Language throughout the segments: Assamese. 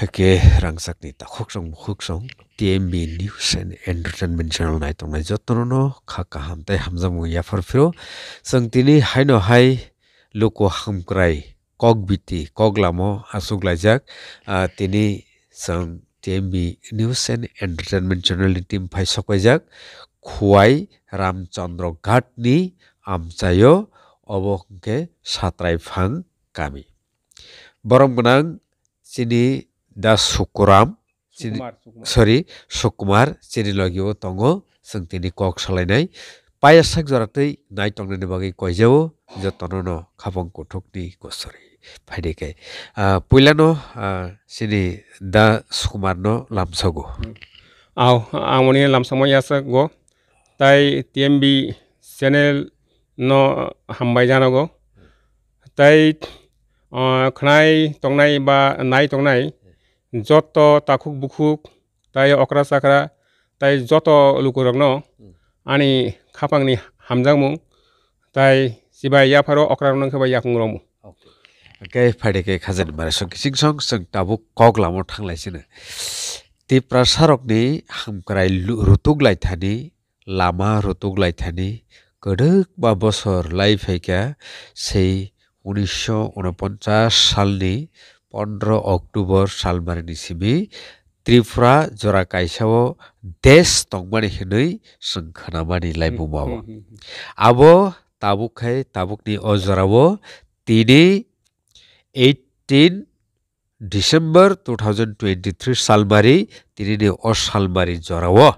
hake rangsak ni ta khok song khok song tmb news and entertainment channel nai tong nai jotno no kha ka ham tai hamza mu ya far phiro sang tini hai no hai loko ham krai kok biti kok lamo asuk lajak tini sang tmb news and entertainment channel ni team phai sok jak khuai ramchandra ghat ni amchayo obokhe satrai phang kami borom gunang chini দা সুকুরাম সরি সুকুমার চিনি লগিও তঙ্গ সঙ্গ তিনি কক সালাইনাই পায়েসাক জরাতেই নাই টংনের বাকি কয় যাও যতন খাবং কঠকনি কসরি ফাইডেকে পুইলানো সিনি দা সুকুমার ন লামসগো আও আমনি লামসময় আছে গো তাই টিএমবি চ্যানেল ন হামবাই জানগো তাই খনাই টংনাই বা নাই টংনাই যত তাखुक বুকুক তাই অকরা সাকরা তাই যত লুকুরগ্ন আনি খাপাংনি হামজাংমু তাই সিবাই ইয়াফারো খেবাই খেবা রমু কে ফাইডে কে খাজেন বারে সঙ্গে সিং সং সং টাবুক কক লামো থাংলাইসিনো তে প্রাসারকনি হামকরাই রুতুক লাইথানি লামা রুতুক লাইথানি কডক বা বছর লাইফাইকা সেই উনিশশো উনপঞ্চাশ সালনি পনেরো অক্টোবর সালমারি নিসিমি ত্রিপুরা জরা কাইসাও দেশ তংমানি হিনই সং খনামানি লাইবু মাও আবো তাবুক খাই তাবুকনি অজরাও তিনি eighteen December two thousand twenty three সালমারি তিনি অসালমারি জরাও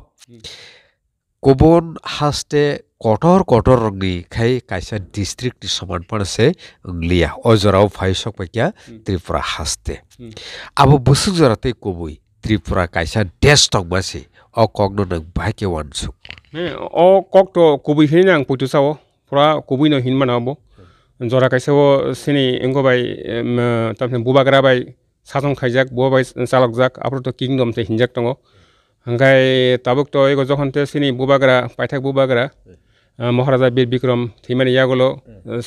কবন হাস্তে কটৰ কটৰ নি খাই কাইসা ডিস্ট্রিক্ট সমান পর সে লিয়া ও জরাও ফাইসক পাকিয়া হাসতে আবু বসু জরাতে কবই ত্রিপুরা কাইসা ডেস্টক বাসে অ কগ্ন নক ভাইকে ওয়ানসু অ কক তো কবই হে নাং পুতু চাও পুরা কবই ন হিন মানাব জরা কাইসা ও সিনি এঙ্গো বাই তাপনে বুবাগরা বাই সাজং খাইজাক বো বাই চালক জাক আপর তো কিংডম তে হিনজাক তঙ্গ হাই তাবক তো এগো যখন তে সিনি বুবাগরা পাইথাক বুবাগরা महाराजा बीर विक्रम थैमान यागलो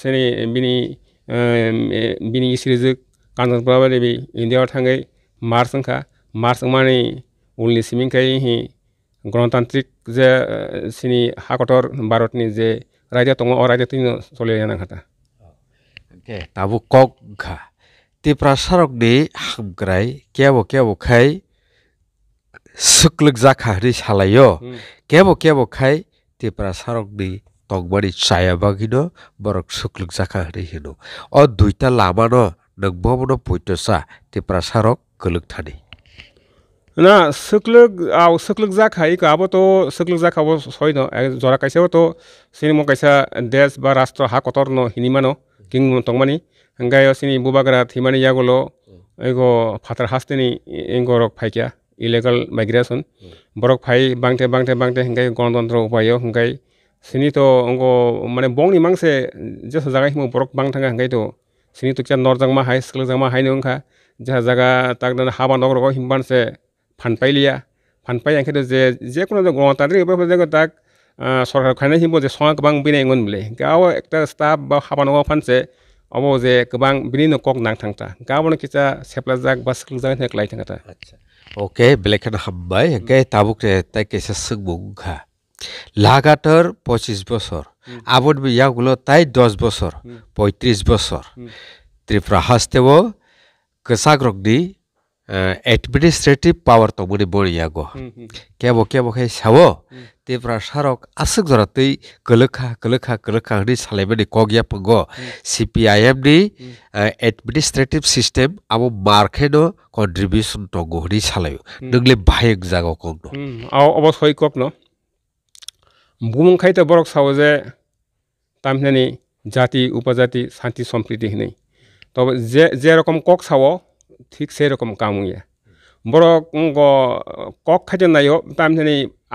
सेनि बिनि बिनि इसिरिजुक कांजनबाबारि बि इन्डियाव थाङै मार्च ओंखा मार्च मानि उलनि सिमिंखै हि गणतान्त्रिक जे सिनि हाकटर भारतनि जे राइजो दङ अ राइजो तिनि सलिनो नाङा के ताबु कक घा ति प्रासारक दि हाबग्राय केबो केबो खाय सुक्लुक जाखा हरि सालायो केबो केबो खाय টেপৰা চাৰক দি টংবাৰী ছায়া বাঘিন বৰক চুকলুক জাখা হৰি হেনো অ দুইটা লামান নগ্বন পৈত্যচা টেপৰা চাৰক গলুক থানি না চুকলুক আও চুকলুক যা খাই কাবো তো চুকলুক যা খাব সই ন জরা কাইছে তো সিনি মো কাইছা দেশ বা রাষ্ট্র হা কতর ন হিনিমা ন কিং তংমানি গায় সিনি বুবাগরা হিমানি ইয়া গলো এগো ফাতার হাস্তিনি এঙ্গরক ফাইকিয়া इलेगल माइग्रेसन बरक फाय बांथे बांथे बांथे हंगाय गणतंत्र उपायो हंगाय सिनि तो अंगो माने बोंनि मांसे जेस जागा हिमो बरक बां थांगा हंगाय तो सिनि तो क्या नरजांमा हाई स्कुल जामा हाइनो हंखा जेहा जागा तागदन हाबा नगर ग हिमबानसे फानपाय लिया फानपाय हंखे जे जे कोनो गणतंत्र उपाय फजे ताक सरकार खायना हिमो जे सङा गबां बिनाय गोन बले गाव एकटा स्टाफ बा हाबा नगर फानसे अबो जे गबां बिनि नक नांथांता गाबोन खिचा सेप्लाजाक बा स्कुल जाय थाक लाइथांता आच्छा ओके ब्लेकेन हम्बाय एके ताबुक रेते केसे सुगुगा लागाटर 25 बोसोर आबुद बिया गुलो ताय 10 बोसोर 35 बोसोर त्रिप्रहास्तेव कसाग्रगदी एडमिनिस्ट्रेटिव पावर तो मुनि बरियागो केबो केबो खे सावो तेब्रा सारक आसुक जरा तै गोलोखा गोलोखा गोलोखा हनि सालायमानि कगिया पंगो सिपिआइएम नि एडमिनिस्ट्रेटिव सिस्टेम आबो मार्केनो कन्ट्रिबिउसन दंगो हनि सालायो नोंले बाहेक जागो कंगो आव अबसय कक न बुमुंखाय तो बरक सावो जे तामनानि जाति उपजाति शान्ति सम्प्रीति हिनै तब जे जे रकम कक सावो ঠিক সেরকম কামুইয়া বড় গ কক খাজন নাই তাম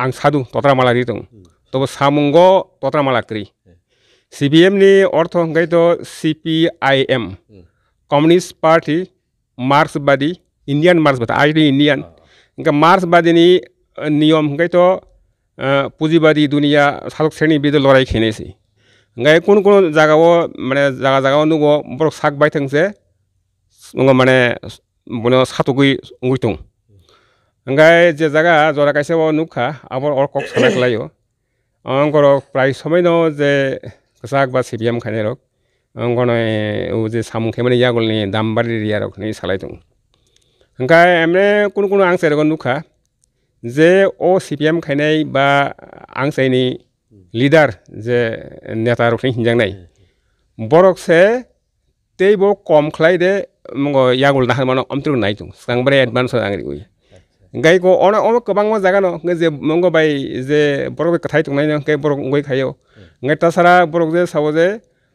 আং সাধু ততরামালা রিত তবু সামু গ ততরামালা ক্রি সিবিএম নি অর্থ হাই তো সিপিআইএম কমিউনিস্ট পার্টি মার্ক্সবাদী ইন্ডিয়ান মার্ক্সবাদী আজ ইন্ডিয়ান ইনকা মার্ক্সবাদী নি নিয়ম হাই তো পুঁজিবাদী দুনিয়া সাধক শ্রেণী বিদ লড়াই খেয়েছি হাই কোন কোন জায়গাও মানে জায়গা জায়গাও নগ বড় সাক বাই থাকছে नंगौ माने बुनो साथुगै उगैथों ओंखाय जे जागा जरा कायसे बा नुखा आबर अर कक सनाक लायो अंगर प्राय समय न जे गसाक बा सिबियाम खानाय रक अंगन ओ जे सामुखे माने यागलनि दामबारि रिया रक नै सालायथों ओंखाय एमने कुन कुन आंसे रक नुखा जे ओ सिबियाम खानाय बा आंसेनि लिडार जे नेता रक हिनजांनाय बरक से तेबो कम खलाय दे मुगो यागुल दाहन मानो अमतुर नाय दु सांगबरे एडवांस आंग्रि गुय गाय गो ओन ओम कबांग म जागा न गजे मुगो बाय जे बरो खथाय दु नाय न गाय बरो गय खायो ngeta sara बरो जे साव जे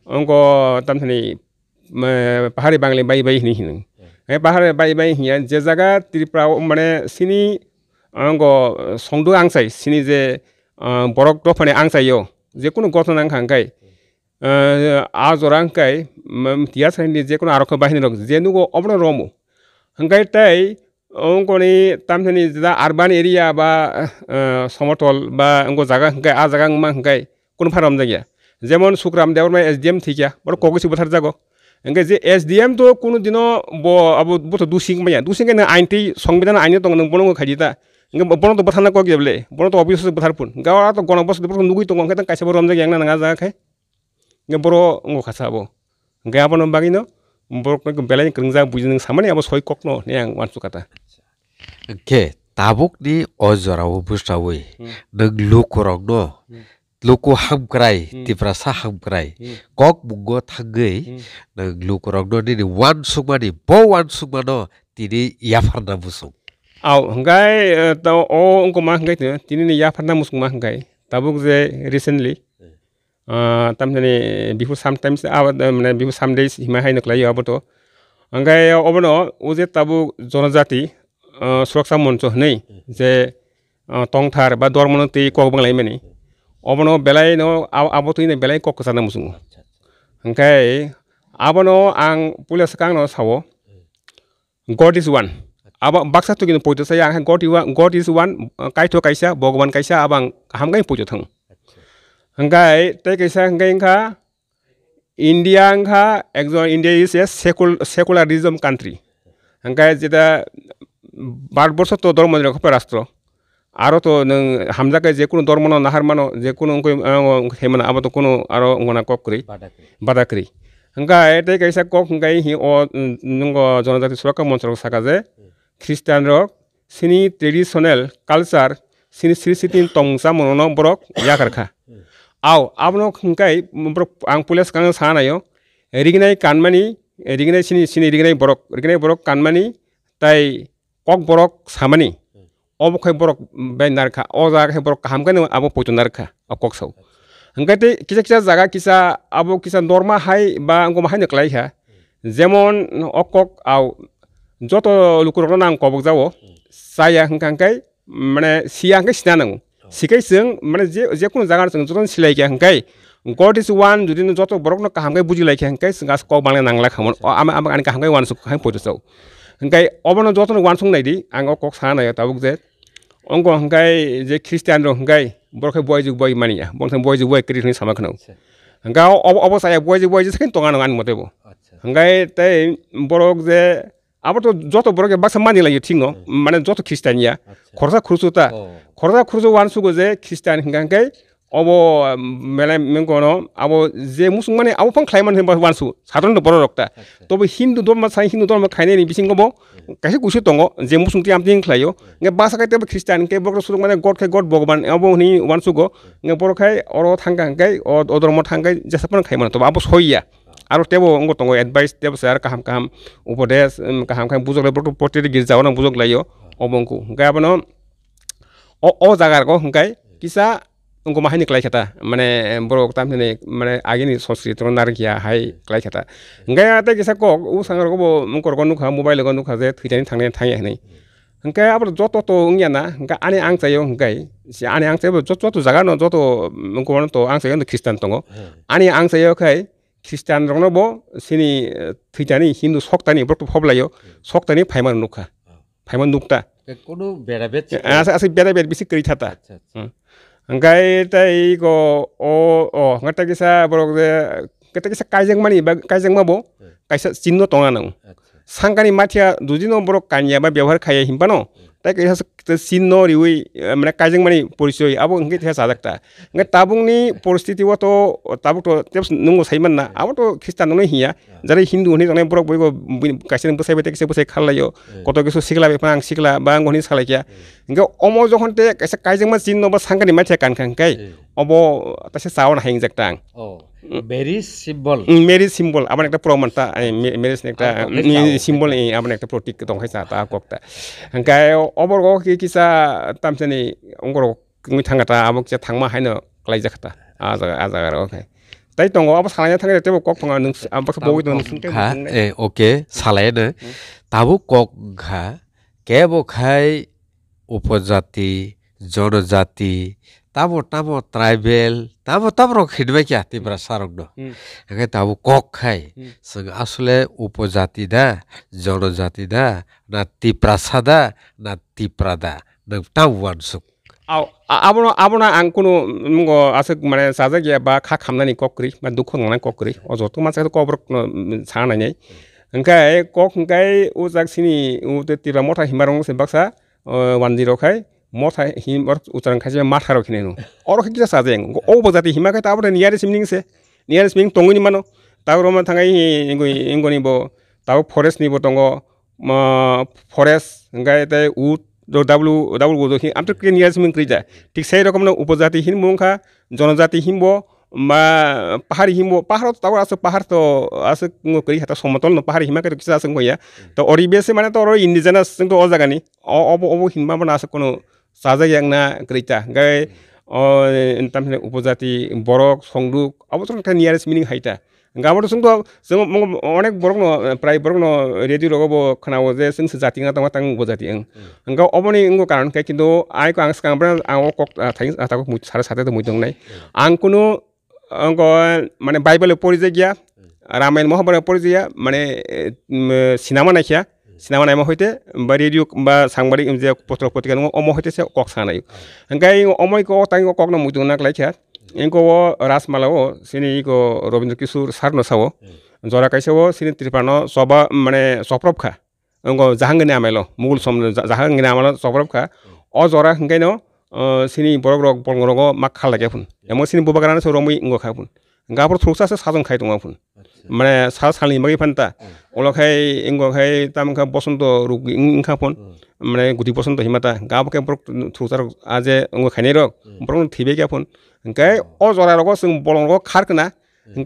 ओंगो तामथनि पहाड़ी बांगले बाय बाय हिनि हिनि ए पहाड़ बाय बाय हिया जे जागा त्रिपुरा माने सिनि ओंगो संदु आंसाय सिनि जे बरक दफने आंसायो जे कुनु गथनां खांगाय আজ রঙকাই ইয়াস যে কোনো আরক্ষ বাহিনীর যে নুগো অবন রমু হাইটাই অঙ্কি তামসানি যেটা আরবান এরিয়া বা সমতল বা অঙ্ক জায়গা হাই আ জায়গা মা হাই কোনো ফারম জায়গা যেমন সুক্রাম দেওয়ার এছ ডি এম থেকে বড় কগসি বোথার জাগো হাই যে এস ডি এম কোনো দিনও ব আবু বস্তু দুসিং মাই দুসিং আইনটি সংবিধান আইনে তো নব খাই বন তো বোথার না কে বলে বড় তো অফিস বোথার ফোন গাওয়া তো গণ বস্তু নুগুই তো কাইসব রম জায়গা না জায়গা খায় nga boro ngo khasa bo nga abo no bagino boro ko bela ni kringza bujin ng samani abo soi kokno ne ang wan su kata ke tabuk di ozora bo busta we dag loko rok do loko hab krai ti prasa hab krai kok bugo thagai dag loko rok do di wan su ma di bo wan su ma do ti di yafar da busu au ngai to o ngko ma ngai ti ni yafar da musu ma ngai tabuk je recently tamtani bihu sometimes abad mane bihu some days hima hai nuklayo aboto angkai obono uje tabu जनजाति सुरक्षा मन्च होनै tong thar, ba dormono tei kok banglai mani obono belai no abo abotui ne belai kok kusana musungo angkai abono ang pulas kang no sawo god is one aba baksa tu gin poito sa yang god is one god is one kaito kaisa bhagwan kaisa abang ham hamgai poito thang হংকাই তাই কৈছে হংকাই হংকা ইণ্ডিয়া হংকা একজন ইণ্ডিয়া ইজ এ চেকুল চেকুলাৰিজম কাণ্ট্ৰি হংকাই যেতিয়া বাৰ বছৰ তো ধৰ্ম নিৰপেক্ষ ৰাষ্ট্ৰ আৰু তো নং হামজাকে যিকোনো ধৰ্ম ন নাহাৰ মানো যিকোনো সেই মানে আমাৰতো কোনো আৰু অংগনা কক কৰি বাধা কৰি হংকাই তাই কৈছে কক হংকাই সি জনজাতি সুৰক্ষা মঞ্চৰ চাকা যে খ্ৰীষ্টানৰক চিনি ট্ৰেডিশ্যনেল কালচাৰ চিনি শ্ৰী চিটি টংচা বৰক ইয়াক आओ आप लोग हमकाय मुबरक आं पुलिस कांग सानायो रिगनाय कानमानी रिगनाय सिनी सिनी रिगनाय बरक रिगनाय बरक कानमानी ताय कक बरक सामानी अबखय बरक बेनारखा ओ जागा बरक हमकाय आब पोतनारखा अकक सौ हमकायते किसा किसा जागा किसा आबो किसा नर्मा हाय बा आंगो माहाय नक्लाय हा जेमन अकक आव जत लुकुरना आं कबक जाव साया हमकांकाय माने सियांगै सिना नांगौ শিকাইছং মানে যে যিকোনো জাগাৰ চং যোন চিলাইকে হেংকাই গড ইজ ওৱান যদি যত বৰকনো কাহামকাই বুজি লাগে হেংকাই গাছ কওক বাঙে নাংলা খামন আমি আমাক আনি কাহামকাই ওৱান চুক কাহাই পইচা চাওঁ হেংকাই অৱনো যতন ওৱান চং নাই দি আঙ কওক চাহ নাই তাবুক যে অংক হেংকাই যে খ্ৰীষ্টান ৰ হেংকাই বৰকে বয় যুগ বয় মানি বৰং বয় যুগ বয় কৃষ্ণ চামাক নাও হেংকাই অৱ অৱস্থা বয় যে বয় যে চাগে টঙা নাও আনি মতেব হেংকাই তাই বৰক যে আমাৰতো যত বৰকে বাচ মানি লাগে ঠিং মানে যত খ্ৰীষ্টানীয়া খৰচা খুৰচো তা খৰচা খুৰচো ওৱানচুগো যে খ্ৰীষ্টান সিংকাংকৈ অব মেলাই মেংক আব যে মোচোন মানে আব ফং খাই মানে ওৱানচু সাধাৰণতে বৰ ৰক্তা তবে হিন্দু ধৰ্ম চাই হিন্দু ধৰ্ম খাই নাই নিবিচিং ক'ব কাহে কৈছো টঙ যে মোচোন তি আমি খাইও বাছ খাই তাৰপৰা খ্ৰীষ্টানকে বৰ চুৰক মানে গড খাই গড ভগৱান অব শুনি ওৱানচুগ বৰ খাই অৰ থাংকা হাংকাই অ ধৰ্ম থাংকাই জেচাপন খাই মানে তবে আব সহিয়া আৰু তেওঁ অংগ তংগ এডভাইচ তেওঁ চেয়াৰ কাহাম কাহাম উপদেশ কাহাম কাহাম বুজক লাগিব প্ৰতিটো গীৰ্জা হ'ব বুজক লাগিব অবংকু সোনকাই আপোনাৰ অ জাগাৰ আকৌ সোনকাই কিছা অংক মাহিনী ক্লাই খেতা মানে বৰ তামখিনি মানে আগিনি সংস্কৃতি নাৰিকীয়া হাই ক্লাই খেতা সোনকাই ইয়াতে কিছা কওক ও চাঙৰ ক'ব মোক অকণ নোখোৱা মোবাইল অকণ নোখোৱা যে থৈ জানি থাকে থাকে হেনে সেনেকৈ আপোনাৰ যত ত' অঙিয়া না সেনেকৈ আনি আং চাইও সোনকাই আনি আং চাই যত যত জাগা ন যত অংক মানে আং চাই খ্ৰীষ্টান তংগ আনি আং চাইও খাই ख्रिस्टान रंनो बो सिनि थैतानि हिन्दु सक्तानि बक्तु फबलायो सक्तानि फाइमान नुखा फाइमान नुखता कोनो बेराबेत आसे आसे बेराबेत बिसि करि थाता आंगाय ताई गो ओ ओ हंगाटा गिसा बरक जे केते गिसा काइजेंग मानि बा काइजेंग माबो काइसा चिन्न तोङा नङ सांगानि माथिया दुजि नम्बर कानिया बा व्यवहार खाय हिमबानो তাইক চিন ন ৰিৱৈ মানে কাজেং মানে পৰিচয় আবো এনেকৈ থাকে চাহ থাকতা এনেকৈ তাবুংনি পৰিস্থিতিওতো তাবুকতো নোংগো চাইমান না আমাৰতো খ্ৰীষ্টানো হিয়া যাৰে হিন্দু হনি জানে বৰক বহিব কাছে পচাই বাই কিছু পচাই খালাই কত কিছু চিকলা বেপাং চিকলা বা ঘনি চালাইকিয়া এনেকৈ অম যখন তে কাছে মানে চিন বা চাংকানি মাই থাকে কাণ খাং কাই অব তাৰপিছত চাহ নাহে যাকটা মেরিজ সিম্বল মেরিজ সিম্বল আমার একটা প্রমাণ তা মেরিজ একটা সিম্বল আমার একটা প্রতীক দংখাই চা তা কক্তা হাই অবর্গ কি কিসা তামসে নেই অঙ্গরগুই থাঙ্গাটা আমাকে কিসা থাঙমা হাইন লাই জাখাতা আজাগা আজাগার ওখে তাই দঙ্গ আবার সালাইনে থাকে তেব কক ফঙা নুং আমাকে বই দুন এ ওকে সালাইনে তাবু কক ঘা কেব খাই উপজাতি জনজাতি табо табо трайбел табо табро хидбеки ати брасарок до аге табо кок хай сг асле упожати да жоро жати да на ти прасада на ти прада на таб вансу ау абона абона анкуну мго асе мане сазаги ба ха хамнани кок кри ма духо нана кок кри о жоту ма сага кобро сана не нкай кок нкай узак сини уте тира мота химарон се бакса 1 0 хай মথা হিমৰ উচ্চাৰণ খাইছে মাথাৰখিনি নো অৰখে কিটা চাজে ও বজাতে হিমা খাই তাৰপৰা নিয়াৰে চিমিং আছে নিয়াৰে চিমিং টঙো নিমানো তাৰ মানে থাকাই ইংগ নিব তাৰ ফৰেষ্ট নিব টঙ ফৰেষ্ট এনেকৈ এটাই উট ডাবলু ডাবল গোদখিন আমিতো কে নিয়াৰ চিমিং কৰি যায় ঠিক সেই ৰকম উপজাতিহীন মংখা জনজাতি ব বা পাহাৰী হিম পাহাৰত তাৰ আছে পাহাৰ তো আছে কৰি সিহঁতৰ সমতল ন পাহাৰ হিমাকে কিছু আছে কয়া তো অৰিবেশে মানে তোৰ ইণ্ডিজেনাছ যোনটো অজাগানি অ অব অব হিমা মানে আছে কোনো চাজা য়াংনা কৃতা গাই তাৰমানে উপজাতি বৰক সংদুক আৱৰ নিয়াৰ মিনিং হাইতা গাবৰ চোন অনেক বৰক ন প্ৰায় বৰক ন ৰেডি লগাব খানাব যে চোন জাতি তাৰমানে তাং উপজাতি অংগা অৱনি কাৰণ কাই কিন্তু আই কওঁ আঙা কক চাৰে চাতে মুদ্যং নাই আং কোনো অংক মানে বাইবেল পৰিজয় গিয়া ৰামায়ণ মহাভাৰত পৰিজয় মানে চিনেমা নাইখিয়া চিনেমা নাইমৰ সৈতে বা ৰেডিঅ' বা সাংবাদিক যে পত্ৰ পত্ৰিকা নহয় অমৰ সৈতে কক চাহ নাই এনেকৈ অমৰ কওঁ তাই কক নাম মুদুন নাক লাগিছে এই ক'ব ৰাজমালাও চিনি ক ৰবীন্দ্ৰ কিশোৰ চাৰ নচাব জৰা কাইছাব চিনি ত্ৰিপান চবা মানে চপ্ৰব খা এনেক জাহাংগীনে আমাইল মোগল চম জাহাংগীনে আমাল চপ্ৰব খা অ জৰা সেনেকৈ ন চিনি বৰগ ৰগ বৰগ ৰগ মাক খাল লাগে ফোন মই চিনি ববা কাৰণে চৰমী ইংগ খাই ফোন গাবর থ্রুক্স আছে সাজন খাই দোক মানে সা সালি মাগি ফান্তা ওলাখাই ইংগাই তামখা বসন্ত রুগ ইংখা ফোন মানে গুটি বসন্ত হিমাতা গা বকে থ্রুক্স আজে অঙ্গ খাইনে রক বরং থিবে গিয়া ফোন গাই অ জরা রক সঙ্গ বলং রক খার কিনা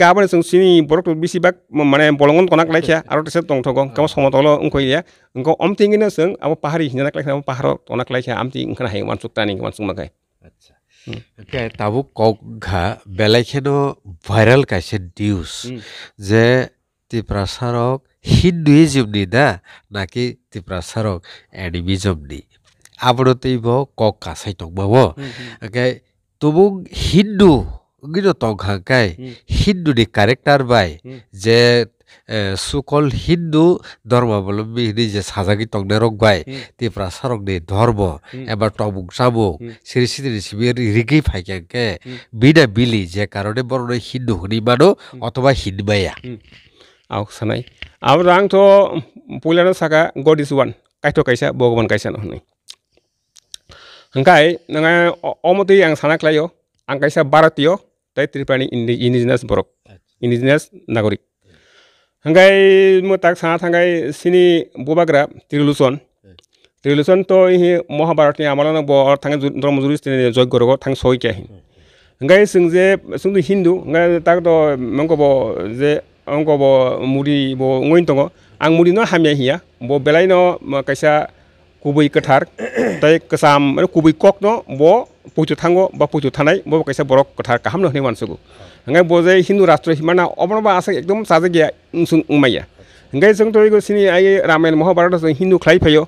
গাবনে সঙ্গ সিনি বরক বেশি বাক মানে বলঙ্গন কনাক লাইখিয়া আর তেসে দং থক কেমন সমতল উংখই ইয়া অঙ্ক অমতিং সঙ্গ আবার পাহাড়ি হিনাক লাইখা পাহাড় কনাক লাইখিয়া আমি ইংখানা হাই মানসুক টানিং মানসুক তাবুক কক ঘা বেলেগখেন ভাইৰেল কাইছে নিউজ যে ত্রিপ্রাসারক হিন্দুই জিমনি না নাকি ত্রিপ্রাসারক এনিমি দি আপনাতেই ব কক কাছাই টংমাব তুমুক হিন্দু কিন্তু হিন্দু দি কারেক্টার বাই যে সুকল হিন্দু ধর্মাবলম্বী হিনি যে সাজাগি টংনেরক বাই তে প্রাসারক নে ধর্ম এবার টমুক চামুক শ্রী শ্রী রিগি ফাইকে বিনা বিলি যে কারণে বড় হিন্দু হনি মানো অথবা হিন্দমায়া আউক সানাই আর রং তো পুলানো সাকা গড ইস ওয়ান কাইটো কাইসা ভগবান কাইসা নহনি হঙ্কাই নঙা অমতি আং সানাক লাইও আং কাইসা ভারতীয় তাই ত্রিপাণী ইন্ডিজিনাস বরক ইন্ডিজিনাস নাগরিক हंगाय म तक सा थांगाय सिनि बबाग्रा त्रिलोचन त्रिलोचन तो इ महाभारतनि आमलन ब थांगे धर्म जुरिस्ति जग गरग थांग सोइके हि हंगाय सिंग जे सिंग दु हिन्दु हंगाय तक दो मंगो ब जे अंगो ब मुरि ब ngoin tongo आं मुरि न हामे हिया ब बेलाय न कैसा कुबै कथार तय कसाम कुबै कक न ब पुचु थांगो ब पुचु थानाय ब कैसा बरक कथार काम न हने मानसुगु হাই বজে হিন্দু ৰাষ্ট্ৰ সিমান অৱনবা আছে একদম চাজে গিয়া উমাইয়া হাই চং তৰি গৈ চিনি আই ৰামায়ণ মহাভাৰত আছে হিন্দু খাই ফাইও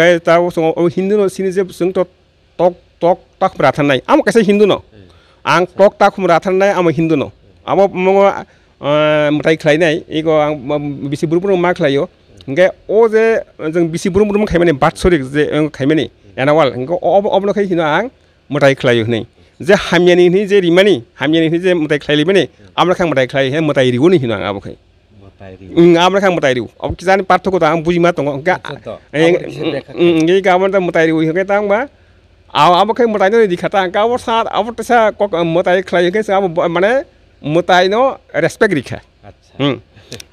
হাই তাৰ চং হিন্দু ন চিনি যে চং তো টক টক টাক ৰাথান নাই আমাক কৈছে হিন্দু ন আং টক টাক ৰাথান নাই আমাৰ হিন্দু ন আমাৰ মতাই খাই নাই এই আং বেছি বুৰু বুৰু মা খাইও হাই অ যে যোন বেছি বুৰু বুৰু খাইমানে বাট চৰি যে খাইমানে এনাৱাল অৱ অৱনখাই হিন্দু আং মতাই খাইও হেনে जे हामियानि नि जे रिमानि हामियानि नि जे मताइ ख्लाइलि माने आमरा खां मताइ ख्लाइ हे मताइ रिगु नि हिनां आबो खै आमरा खां मताइ अब कि जानि पार्थक्य दा आं मा दङ गा गावन दा मताइ रिगु हिगे दा आंबा आव आबो खै मताइ नि दिखाता गाव साथ आब तसा कक मताइ ख्लाइ हिगे आब माने मताइ नो रेस्पेक्ट रिखा अच्छा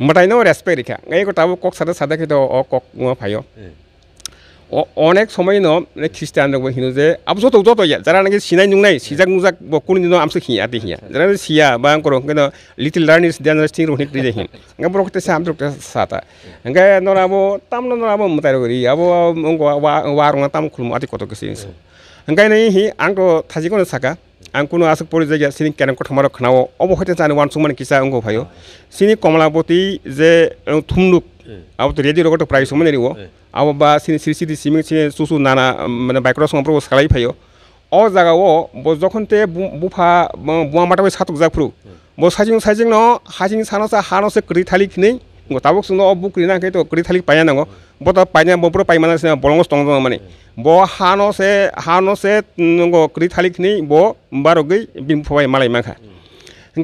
मताइ नो रेस्पेक्ट रिखा ए को ताबो कक सादा सादा के तो कक फायो অনেক সময় ন মানে খ্ৰীষ্টান ৰ'ব হিনো যে আপোচত যায় যাৰা এনেকৈ চিনাই নো নাই চিজাক মোজাক কোনো দিনো আমচো হিয়াতে হিয়া যাৰা চিয়া বা কৰোঁ কিন্তু little learn is then resting ৰহণি কৰি যায় হিন এনেকৈ বৰ কৈছে আম দ্ৰক্তে চাহটা এনেকৈ নৰাব তাম নৰাব মতাই কৰি আবো ৱা ৰঙা তাম খুলম আদি কত কিছু এনেকৈ নাই সি আংটো থাজি কোনো চাকা আং কোনো আছে পৰি যায় চিনি কেনেকৈ থমাৰ খানাও অৱশ্যে জানো ৱান চুমান কিছা অংগ ভাইও চিনি কমলাপতি যে থুমলুক আৰু ৰেডি লগতো প্ৰায় চুমান এৰিব आवा बा सिरि सिरि सिमि सिने सुसु नाना माने बायक्रो संप्रो सखलाय फायो ओ जागाव ब जखनते बुफा बुवा माटा बे सातुक जाफ्रु ब साजिं साजिं न हाजिं सानोसा हानोसे क्रि थाली खिनि गोताबक सुनो ओ बुक्रि ना खैतो क्रि थाली पाया नंगो ब त पाया ब पुरो पाइमाना से बलंग स्तंग माने ब हानोसे हानोसे नंगो क्रि थाली खिनि ब बारो गई बिम फबाय मालाय माखा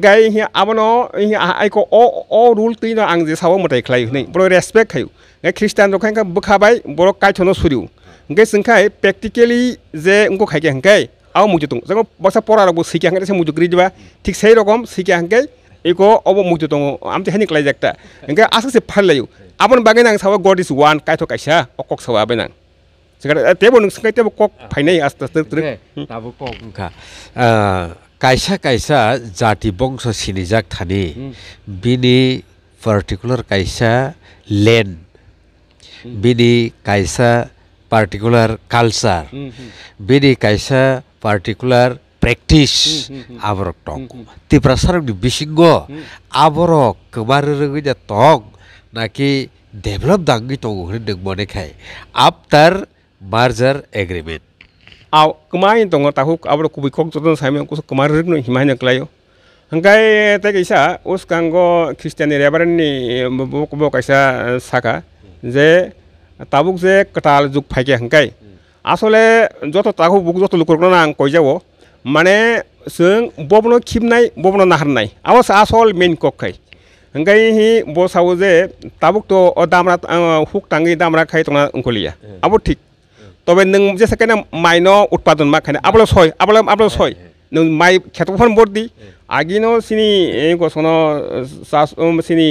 গাই ইহি আবনো ইহি আইকো অ অ রুল তুই না আং যে সাবো মতাই খলাই হনি বড় রেসপেক্ট খাইউ গাই খ্রিস্টান জখাই গা বখাবাই বড় কাইথনো সুরিউ গাই সংখাই প্র্যাকটিক্যালি যে উঙ্কো খাই গে হংকাই আও মুজুতু জঙ্গ বসা পড়া রকম শিখা হংকাই সে মুজুগ্রি দিবা ঠিক সেই রকম শিখা হংকাই এক অব মুক্তি দো আমি হেনি ক্লাই একটা এনকে আসে সে ফার লাইউ আপন বাগে নাং সাবা গড ইস ওয়ান কাইথো কাইসা অকক সাবা আবে নাং সেকা তেব নং সংকাইতে কক ফাইনাই আস্তে আস্তে তাব কক कायसा कायसा जाति वंश सिनिजाक थाने बिनि पार्टिकुलार कायसा लेन बिनि कायसा पार्टिकुलार कालचार बिनि कायसा पार्टिकुलार प्रेक्टिस आबरक टक तिब्रा सारनि बिसिंग आबरक गोबार रोगैना टक नाकि डेभलप दांगि टंग होनदों मनेखाय after merger agreement aw kemarin tunggu tahu abr kubik kok tu tu saya mungkin kos kemarin rigno himanya kelayo. Angkai tak kisa us kanggo Kristiani lebaran ni buku buku kisa saka. Je tabuk je katal juk payah angkai. Asalnya jatuh tahu buku jatuh lukur kena angkoi jawo. Mana seng bopno kim nai bopno nahan nai. Awas asal main kok kai. Angkai ini bos awu je tabuk tu damra huk tangi damra kai tu na angkoliya. Abu tik. তবে নেন যে সেখানে মাইন উৎপাদন মা খাইনা আবলস হয় আবলম আবলস হয় নেন মাই খেতফন বর্দি আগিন সিনি এ গসন সাস সিনি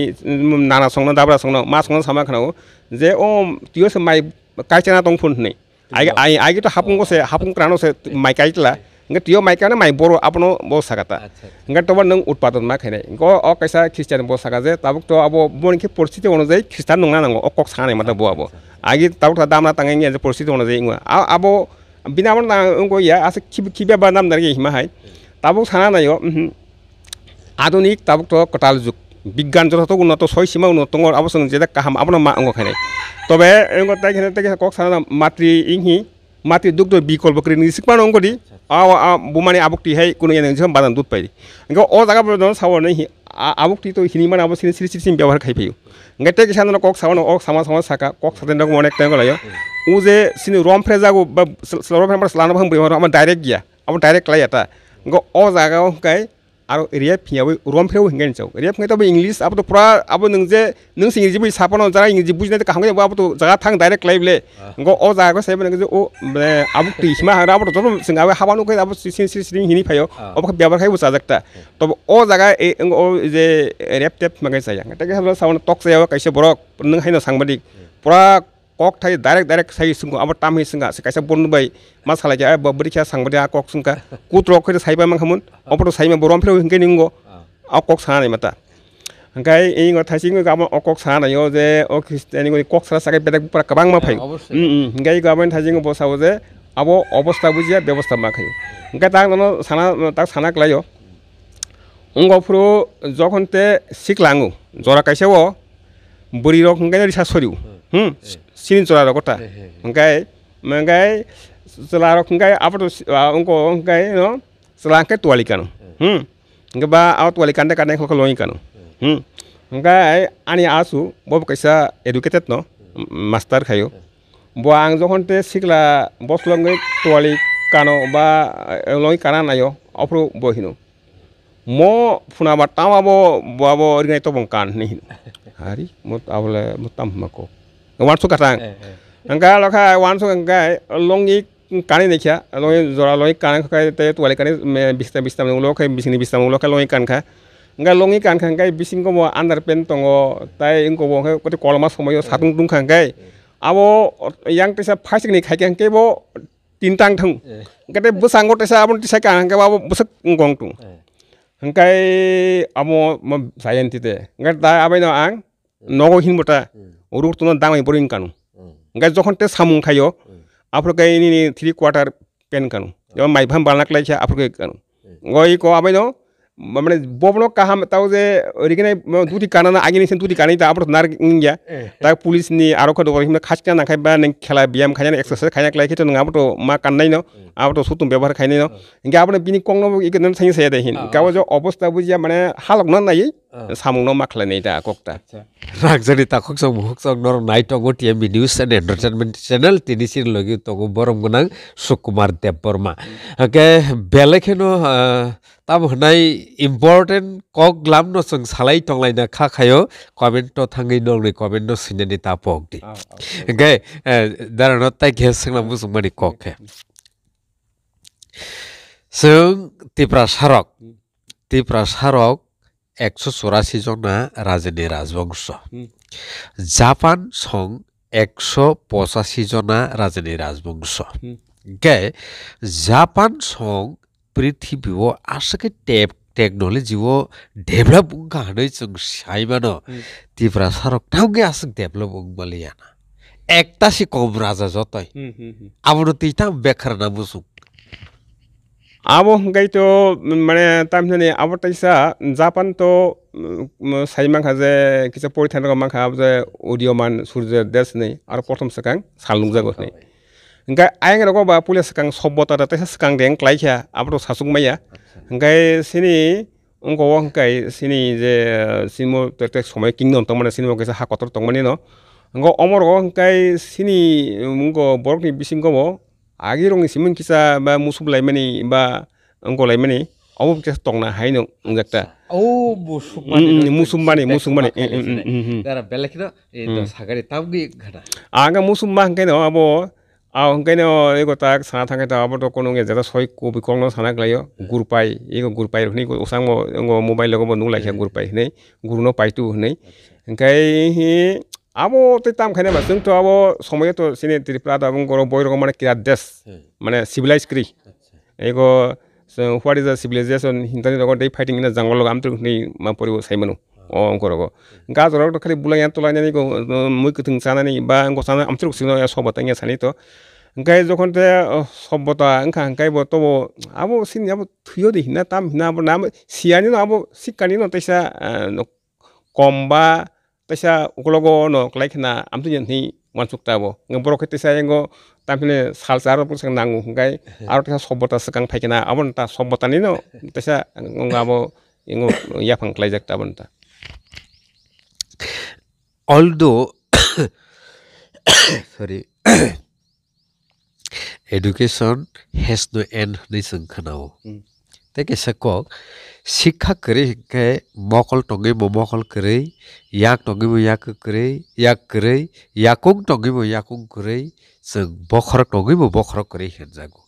নানা সঙ্গন দাবরা সঙ্গন মা সঙ্গন সামা খানো যে ও তিয়স মাই কাইচেনা তং ফুন নে আই আই আই তো হাপুং গসে ক্রানো সে মাই কাইতলা ग त्यो माइका न माइ बोरो आफ्नो बोसाका त ग त न उत्पादनमा खैने ग अ कैसा क्रिस्चियन बोसाका जे तबक त अब बोनके परिस्थिति हुनु जाय क्रिस्चियन नङ नङ अ कक साने मतलब बो अब आगे तबक त दामना तंगे ग परिस्थिति हुनु जाय ग आ अब बिना मन ग या आसे खिब खिबे बा नाम दरके हिमा है तबक साना नयो आधुनिक तबक त कटाल जुग বিজ্ঞান যথেষ্ট উন্নত ছয় সীমা উন্নত আবশ্যক যেতিয়া কাহাম আপোনাৰ মা অংগ খাই নাই তবে অংগ তাইখিনি তাকে কওক মাতৃ ইংহি মাটি দুগ্ধ বিকল্প কৰি নিছি পাণ অংগ দি বু মানে আবক্তি হাই কোন এনে বাদান দুধ পাই গ অ জাগা পর জন সাবর নাই আবক্তি তো হিনি মানে আবসি সিরি সিরি ব্যবহার খাই পাইও গেতে কিছুমান সানন কক সাবন ও চামা সামা সাকা কক সাতেন অনেক টাইম গলাইও ও যে সিনি ৰম ফ্ৰেজা গো বা স্লোৰো ফ্ৰেম বা স্লানো গিয়া আমাৰ ডাইৰেক্ট লাই এটা অ ও জাগা ও আৰু ৰিয়া ফিঙাবই ৰম ফিৰাব হিঙাই নিচাওঁ ৰিয়া ফিঙাইতো ইংলিছ আপোনাৰ পূৰা আপুনি যে নোং ইংৰাজী বুলি চাব নজানা ইংৰাজী বুজি নাযায় কাহে আপোনাৰ জেগা থাং ডাইৰেক্ট লাগিবলে গ অ জেগা চাই পেলাই যে অ' মানে আমুক সিমা হাঁহ আপোনাৰ যোন চিঙাবে খাবানো কৈ চিঙি চিঙি চিঙি শিনি ফাই অৱশ্যে ব্যৱহাৰ খাই বুজা যাকটা তব অ জেগা এই অ' যে ৰেপ টেপ মাগে চাই তেনেকৈ চাব টক চাই কৈছে বৰক নোং হাই ন সাংবাদিক পূৰা কক থাই ডাইরেক্ট ডাইরেক্ট সাই সুঙ্গ আমার তাম সুঙ্গা সে কাছে বন্ধু বাই মাস হালাই যায় বাবরি খেয়া সাংবাদ কক সুঙ্কা কুত রক হয়ে সাইবা আমাকে হামুন অপর সাইমা বরম ফেরো হিঙ্কে নিঙ্গ আও কক সাহা নাই মাতা হাই এই কথা সিং আমার অ কক সাহা নাই যে ও খ্রিস্টানি কক সারা সাকাই বেদাক পুরা কাবাং মা ফাই গাবেন থাই বসাবো যে আবো অবস্থা বুঝিয়া ব্যবস্থা মা খাই হিঙ্কাই তাক সানা তাক সানা ক্লাই অঙ্গফুরো যখন তে শিখলাঙ্গু জরা কাইছে ও বুড়ি রক হিঙ্গাই সাসরিও হুম sini tsulara kota ngai ngai tsulara ngai apa tu ngko ngai no tsulanke tuwali kano hmm ngai ba au tuwali kanda kana ngko kalo ngai hmm ngai ani asu bo kaisa educated no master kayo bo ang zokon te sikla bo slong ngai tuwali kano ba ngai kana na yo apro bo hino mo funa batawa bo bo bo ringai to bongkan ni hari mo tawle mo tam mako ওৱান চুক কাটা এনেকৈ ৰখাই ওৱান চুক এনেকৈ লঙি কাণি নেখিয়া লঙি জৰা লঙি কাণ খাই তাতে তোৱালি কাণি বিস্তাৰ বিস্তাৰ মঙ্গলো খাই বিচিনি বিস্তাৰ মঙ্গলো খাই লঙি কাণ খায় এনেকৈ লঙি কাণ খাই এনেকৈ বিচিং কমো আণ্ডাৰ পেণ্ট টঙ তাই ইং কব গোটেই কলমা সময় চাটুং টুং খাই এনেকৈ আৰু ইয়াং তেচা ফাই চিকি খাই কেনেকে ব তিনিটাং থং গতে বুচাংগ তেচা আপুনি তেচাই কাণ হেংকে বাবু বুচক গং টুং এনেকৈ আমি জায়ন্তীতে এনেকৈ তাই আবাই ন আং নগৰহীন বটা রুটুন দামাই বড় কানু গাই যখন তে সামু খাইও আপুর গাই থ্রি কোয়ার্টার পেন কানু যেমন মাইভাম বানাক লাইছে আপুর গাই কানু গই ক আমি মানে ববল কাহাম তাও যে ওরিগেনে দুটি কানা আগে নিছেন দুটি কানাই তা আপুর নার গিয়া তা পুলিশ নি আরো কত খাস কিনা না খাইবা নেন খেলা ব্যায়াম খাই না এক্সারসাইজ খাইনাক লাইছে তো নাম তো মা কান্নাই ন আমার তো সুতুম ব্যবহার খাইনি নিয়ে আপনার বিনি কংন ইকে সাইন সাইয়া দেখিন কাবো যে অবস্থা বুঝিয়া মানে হালক না নাই সামুং ন মাখলাই নেই দা কক দা রাগজানি তাকক সব হুক সব নর নাই টগো TMB news and entertainment channel তিনি সির লগি টগো বরম গনা সুকুমার দেব বর্মা ওকে বেলেখেন তাম হনাই ইম্পর্টেন্ট কক গ্লাম ন সং সালাই টংলাই না খা খায় কমেন্ট থাঙ্গি নরনি কমেন্ট সিনেনি তা পক দি গে দারন তাই গে সংনা বুসু মানি কক হে সং তিপ্রা সারক তিপ্রা সারক একশো চৌরাশি জনা ৰাজেনে রাজবংশ জাপান সং একশো পঁচাশি জনা ৰাজেনে রাজবংশ গে জাপান সং পৃথিৱীও আচকে টেপ টেকন'ল'জিও ডেভেলপ উংকা হাनै जों साइमानो तिब्रा ডেভেলপ थांगे आसक डेभेलप उंगबालियाना एकटासि कम राजा जतय आबनो तिता बेखार ना बुसुक Abo hungai to mane time nani abo ta isa zapan to sai mang haze kisa poli tanda kamang ka abo audio man surze des nai ar portum sakang salung zago nai. Hungai aeng ero koba puli sakang sobota ta tesa sakang deng klai kia abo to sasung maya. Hungai sini ungko wong hungai sini je sinmo tertek somai kingdom tong mana sinmo kisa hakotor tong mani no. Ungko omor wong hungai sini ungko borok ni bising kobo agi rong simun kisa ba musub laimani ba angko laimani mm, mm, mm, eh, abo kisa tongna haino ngjakta ও মুসুমানি মুসুমানি মুসুমানি তারা বেলেক ন এ সাগারে তাবগি ঘাটা আগা মুসুমা হংকাইন আবো আ হংকাইন এ গতা সানা থাকাই তা আবো তো কোনো গে যেটা সই কবি কলন সানা গ্লাইও গুরপাই এ গুরপাই হনি ওসাং মোবাইল লগব নুলাইখা গুরপাই হনি গুরুনো পাইতু হনি হংকাই আবো তো তাম খাই না তো আবো সময় তো সে ত্রিপুরা আবু গর বই মানে কিরাত দেশ মানে সিভিলাইজ করি এগো হোয়াট ইজ আ সিভিলাইজেশন হিন্দা রকম এই ফাইটিং না জঙ্গল আম তো মা পড়ব সাই মানু অ অঙ্ক রক গাজর তো খালি বুলাই তোলা নিয়ে মই কথিং সানি বা অঙ্ক সান আমার সিং সভ্যতা নিয়ে সানি তো ওখানে যখন তে সভ্যতা ওখান ওখাই তব আবো সে আবো থুয়ো দিই না তাম হিনা আবো না সিয়ানি আবো শিক্ষানি নতাইসা কম বা taisa ukologo no klai kena amtu nyan hi wan sukta bo ngam borok hiti sa yengo tampile sal sa arot pulsang nangu hungai arot kisa sobota sekang pai kena abon ta sobota ni no taisa ngunga bo yengo yapang klai jakta abon ta Aldo sorry education has no end ni sangkanao mm. te kaisa kok sikha kwrwi hinkhe mokol tongwimo mokol kwrwi yak tongwimo yak kwrwi yak kwrwi yakung tongwimo yakung kwrwi chwng bokhorok tongwimo bokhorok kwrwi hinjago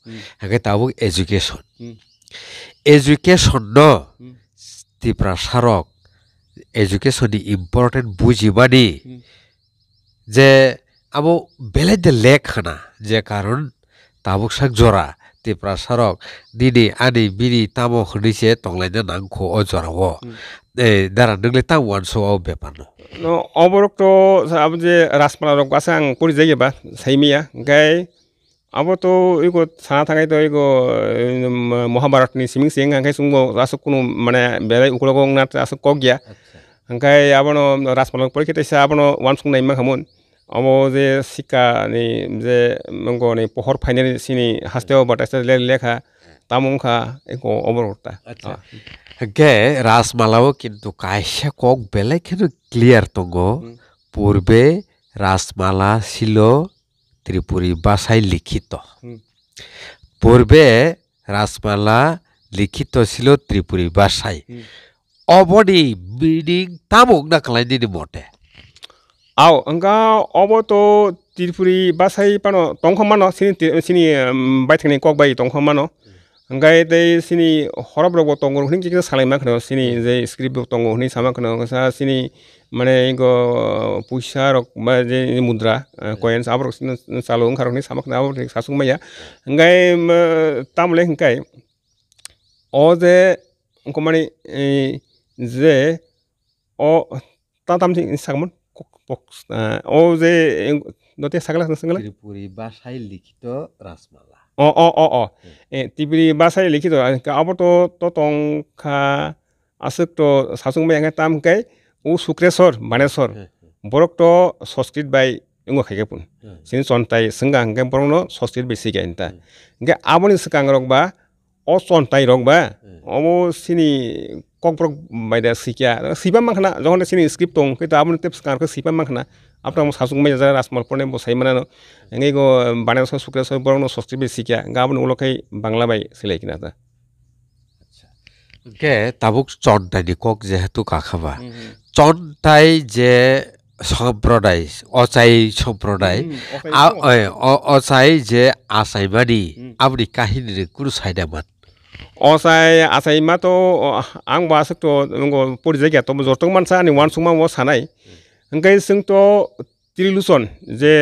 hingkhe tabuk education education no tipra sarok education ni important bujimani যে আবো বেলেদ লেখ না যে কারণ তাবুক সাক জোড়া prasaro, Prasarok Dini Ani Bini Tamo Khudise Tonglenya Nangko Ojora Wo hmm. e, Dara Nengle Tamo Wansu Wo Bepano No Oborok To Abo Je Rasmala Rok Wasang Kuri Jege Ba Saimi Ya Gai Abo To Iko Sana Tangai To Iko Mohabarat Ni Siming Sieng Gai Sunggo Rasuk Kuno Mana belai ukulokong Nat Rasuk Kogia Gai Abo No Rasmala Rok Polikita sa Abo No Wansung Naimang Hamun अमाव जे सिकानि जे मंगनि पहर फाइनायनि सिनि हास्थायाव बाथाय लेखा তামুংখা একো অবরতা আচ্ছা। গে রাসমালাও কিন্তু কাইসা কক বেলেগ কিন্তু ক্লিয়ার তঙ্গ পূর্বে রাসমালা ছিল ত্রিপুরী ভাষায় লিখিত পূর্বে রাসমালা লিখিত ছিল ত্রিপুরী ভাষায় অবনি মিনিং তামুক না খালাইনি মতে আও অংগা অবতো তিরপুরি বাসাই পানো তংখ মানো সিনি সিনি বাইত খানি কক বাই তংখ মানো অংগাই দে সিনি হরব রব তং হুনি কি সালাই মা খানো সিনি যে স্ক্রিপ্ট তং হুনি সামা খানো সা সিনি মানে গ পয়সা রক বা যে মুদ্রা কয়েন্স আবর সিনি সালো অংখার হুনি সামা খানো আবর সাসুং মাইয়া অংগাই তামলে হংকাই অ যে অংক মানে যে অ তা তামছি সাগমন পক্স অ' eh, oh, যে দতিয়া চাগলা চাগলা ত্ৰিপুৰী বাছাই লিখিত ৰাজমালা অঁ অঁ অঁ অঁ এ ত্ৰিপুৰী বাছাই লিখিত আবতো তো টংখা আছেতো চাচুং বাই এঙে তামকাই ও শুক্ৰেশ্বৰ মানেশ্বৰ বৰকটো সংস্কৃত বাই এঙুৱা খাইকে পোন চিনি চন্তাই চিংগা হেংগে বৰং ন সংস্কৃত বেছিকে এনেকুৱা এনেকৈ আমনি চিকাং ৰং বা अ सन ताइ रंबा अमो सिनि कंप्रक माइदा सिकिया सिपा मांखना जखन सिनि स्क्रिप्ट दं खिन्थु आबो टेप्स कारखो सिपा मांखना আপনার সাসুক মাই যারা রাজমল পড়ে বসাই মানে এঙ্গে গো বানের সব শুক্রা সব বরং সস্তি বে শিখিয়া গাবন ওলকাই বাংলা বাই সিলাই কিনা তা আচ্ছা। কে তাবুক চট দাইনি কক যেহেতু কাখাবা চট দাই যে সম্প্রদায় অচাই সম্প্রদায় অচাই যে আচাইমানি আপনি কাহিনীর কোনো সাইডা সাইডামান असाय आसाय माथ' आं बा सोखथ' नंगौ परि जायगायाथ' जथं मानसा आंनि वान सुमा वा सानाय ओंखाय जोंथ' त्रिलुसन जे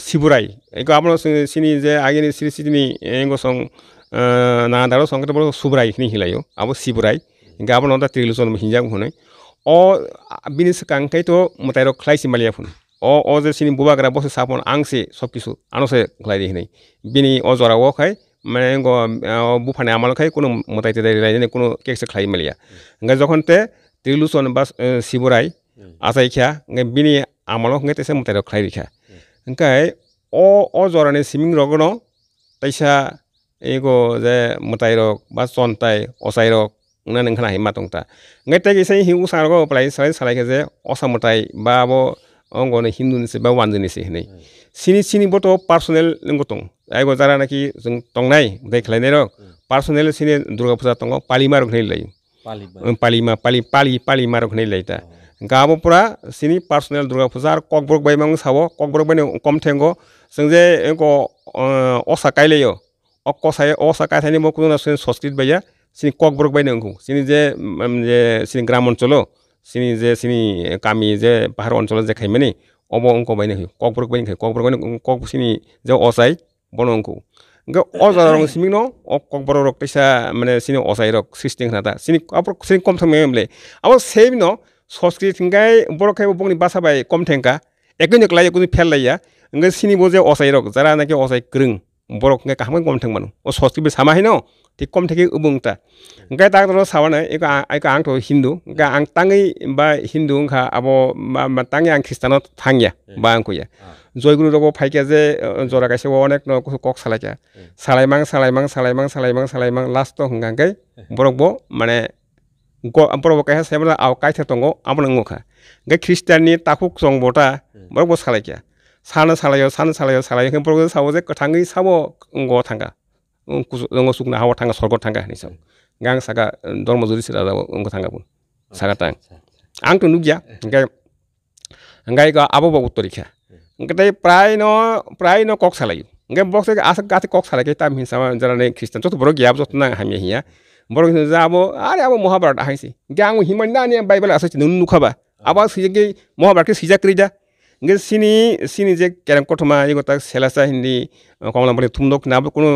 सिबुराय एखौ आपन सिनि जे आगेनि सिरि सिरिनि गसं ना दारो संगत बड़ सुबराय नि हिलायो आबो सिबुराय ओंखाय आपन दा त्रिलुसन हिनजां हनै अ बिनि सिखांखायथ' मतायरो ख्लायसि मालियाफुन अ अ जे सिनि बुबाग्रा बसे सापन आंसे सबकिसु आनसे ख्लायरि हिनै बिनि अ जरावखाय মানে বুফানে আমালো খাই কোনো মতাই তেতাই নাই কোনো কেক চেক খাই মেলিয়া এনেকৈ যখন তে ত্ৰিলোচন বা শিৱৰাই আচাই খিয়া এনেকৈ বিনি আমালক সঙ্গে তেছে মতাই খাই ৰিখা এনেকৈ অ অ জৰানে চিমিং ৰগণ তাইছা এই গ যে মতাই ৰক বা চন্তাই অচাই ৰক না নোখান আহি মাতং তা এনেকৈ তাইক এইচাই সি উচা ৰগ পেলাই চাই চালাইকে যে অচা মতাই বা অ গণে হিন্দু নিছে বা ৱান জনিছে সেনে চিনি চিনি বতো পাৰ্চনেল নগতং आइगो जानानाखि जों दंनाय ओमफ्राय र पार्सनेल सिनि दुर्गा पूजा दङ पालिमा रोखोमै लायो पालिमा पालि पालि पालिमा लै लायो गाबो पुरा सिनि पार्सनेल दुर्गा पूजा आरो ककब्रक बायमां सावो ककब्रक बायनो कम थेंगो जों जे एंको असा कायलायो अक सायो असा कायथायनि मखौ जोंना संस्कृत बायया सिनि ककब्रक बायनो ओंखौ सिनि जे जे सिनि ग्राम अनचलाव सिनि जे सिनि कामि जे पाहार अनचलाव जे खायमानि अब अंक बायनो होयो ककब्रक बायनो खायो ककब्रक बायनो कक सिनि जे ओसाय bolongku. Nggak oza orang simik no, ok kok baru rok tisa mana sini oza irok sisting nata, sini apa sini kom tong meme le, apa sebi no, soskri tinggai borok kai bobong ni basa bai kom tengka, ekun yok laya kuni pel laya, nggak sini boze oza irok, zara nake oza kering, borok nggak kahmang kom teng manu, o soskri be sama hino, ti kom tengki ubung ta, nggak tak tolo sawa na, ika ika ang to hindu, nggak ang tangi ba hindu nggak, apa ma tangi ang kristano tangya, ba ang kuya. জয়গুৰু ৰ'ব ফাইকে যে জৰা গাইছে অনেক ন কক চালাইকে চালাইমাং চালাইমাং চালাইমাং চালাইমাং চালাইমাং লাষ্ট হংগাংকে বৰকব মানে বৰকাইহে চাই মানে আও কাইঠে টংগ আমাৰ খা গৈ খ্ৰীষ্টানী তাকুক চং বটা বৰকব চালাইকে চান চালাইও চান চালাইও চালাইও সেইবোৰ চাব যে কথাঙি চাব গ থাকা ৰঙ চুকনে হাৱ থাকা স্বৰ্গ থাকা হানি চাওঁ গাং চাগা ধৰ্ম যদি চিলা যাব থাকাব চাগা টাং আংটো নুগিয়া গাই গাই গা আবাব উত্তৰিখা তাই প্ৰায় ন প্ৰায় ন কক চালাই বক চাই আছে গাতে কক চালাই তাৰ হিচাপে জানানে খ্ৰীষ্টান যত বৰ গিয়া যত না হামি আহিয়া বৰ কিছু যাব আৰে আব মহাভাৰত আহিছে গিয়া আমি সিমান দিনা আনি বাই পেলাই আছে নুন নুখাবা আবাৰ সিজাকে মহাভাৰতকে সিজাক কৰি দিয়া গতিকে চিনি চিনি যে কেৰেম কঠমা এই কথা চেলাচা হিন্দী কমলাম্বলী থুমদক না কোনো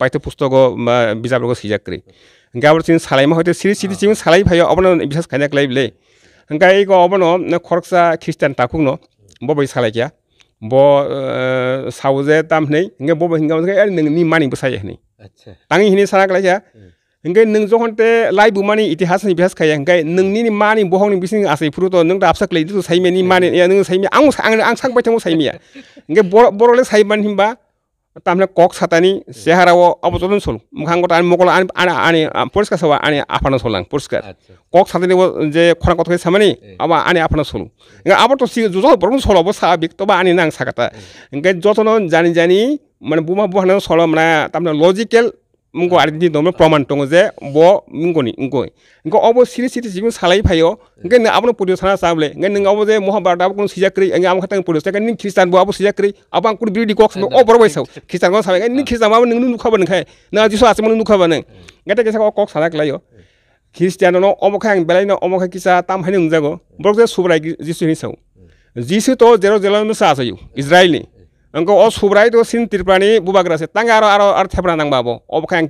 পাঠ্য পুস্তক বা বিজাব লগত সিজাক কৰি গা বাৰু চিনি চালাই মই সৈতে চিৰি চিৰি চিঙি চালাই ভাই আপোনাৰ বিশ্বাস খাই নাকলাই বোলে এনেকৈ এই কওঁ ন খৰচা খ্ৰীষ্টান তাকো ন বৰ বেছি চালাইকীয়া bo sauze tam ne nge bo bo hingam ngai ning ni mani bu saye ni acha tangi hini sarak la ja nge ning jokon te lai bu mani itihas ni bias khaye ngai ning ni ni mani bo hong ni bisin asai puru to ning da apsak le du saime ni mani ya ning saime ang ang sang ba chamu saime ya nge bo bo le saiman himba तामले कक छातानि सेहारा व अवचलन सोल मुखांगो आनी मोकल आनी आनी परिष्कार सभा आनी आफाना सोलां परिष्कार कक छातानि जे खरा कथखै सामानि अब आनी आफाना सोल इंगा आबार तो जत बरं सोल अब साबिक तबा आनी नां साखाता इंगा जतन जानि जानि মানে বুমা বুহানো সরম না তার লজিক্যাল মোক আৰু দিন দমে প্ৰমাণ তং যে ব মিংগনি ইংকৈ ইংকৈ অব চিৰি চিৰি চিগুন চালাই ফায়ো এনেকৈ নে আপুনি চানা চা বোলে এনেকৈ নোহাব যে মহাভাৰত আপ কোনো চিজা কৰি এনেকৈ আমাৰ তাকে পৰিয়াল নি খ্ৰীষ্টান বাবু চিজা কৰি আপোনাক কোনো বিৰোধী কওকচোন অবৰ বৈছ খ্ৰীষ্টানক চাব এনেই খ্ৰীষ্টান বাবু নোনো নুখাব নেখাই নে আজি চব আছে মানে নুখাব নে এতিয়া কেঁচা কওক চালাক লাগিও খ্ৰীষ্টানৰ অমুখে আং বেলাই ন অমুখে কিছা তামহানি নুযাগ বৰক যে চুবৰাই যিচুখিনি চাওঁ যিচু তো জেৰ জেলৰ চাহ চাই ইজৰাইলী अङ्गो अ सुरु सिन् तिर बुबा्रास तेब्रा नब अब अब खाइन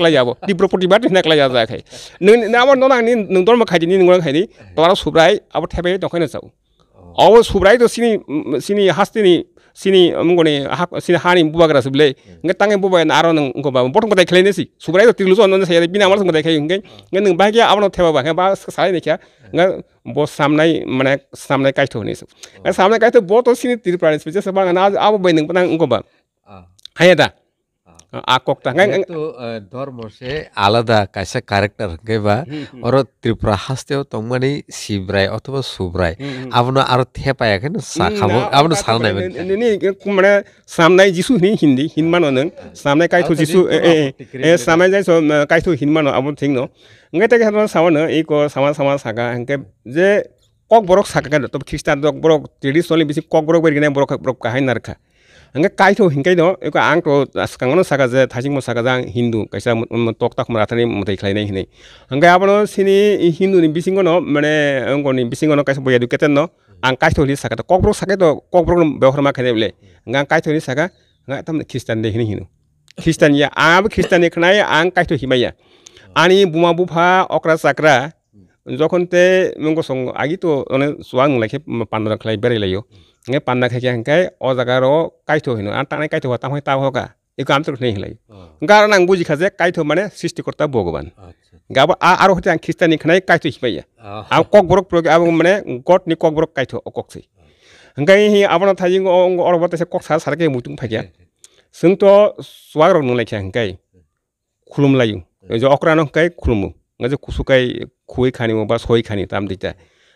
खाइ तिब्र प्रतिबारा जाँने नै खाइदिनी खाइदिनी त सबै अब ठेबै दाऊ अब सबै सिनी हास्तिनी sini mngoni sini hani bubagra suble nge tange buba na aro nang ba botong kodai klene si subrai to tilu son nang sayade bina amal kodai kai nge nge nang bagi abno theba ba ba sai ne kya nge bo samnai mane samnai kai to ne nge samnai kai to bo sini tir prani speche sabang na abo ba nang panang ko ba hayada কিন্তু ধৰ্ম ত্ৰিপুৰা শাস্তিও তংমানী চিব্ৰাই অথবা চুব্ৰাই আপোনাৰ এই যে কক বৰক চাকা খ্ৰীষ্টান বৰক ট্ৰেডিশ্যনেলি বেছি কক বৰক বাৰী কিনে বৰক বৰক কাহাই নাৰখা nga kai tho hin kai do e ko ang to skang no saka je thajing mo saka jang hindu kai sa mo tok tak mo rathani mo dekhlai nai hinai nga apan sini hindu ni bisingo no mane ang ko ni bisingo no kai sa boya du keten no ang kai tho li saka to kok bro saka to kok bro no behor ma khane bele nga kai tho ni saka nga tam khristan de hin hinu khristan ya ang khristan ek nai ang kai tho himaya ani buma bufa okra sakra যখন তে মোক চং আগিতো মানে চোৱা নালাগে পাণ্ডৰ খেলাই বেৰে লাগিব ngay pan na khai chang cái ở zaga ro cai thô hino anh ta này cai thô tam hoi tam hoa cả cái cam tru này hilai gà ra năng bu gì khác gì cai thô mà này sisti cột ta bồ gốc ban gà bờ à aro hết anh khista ni khai cai thô hilai à à cọc bồ gốc bồ gốc mà này gót ni cọc bồ gốc cai thô ở cọc gì ngay hi à vân thay ngô ngô ở vật thế cọc sáu sáu cái mu tung phải kia sưng to swag ro nung lại chang cái khulum lai yung giờ ok ra nung cái khulum ngay giờ kusukai khui khani mo ba soi khani tam đi chơi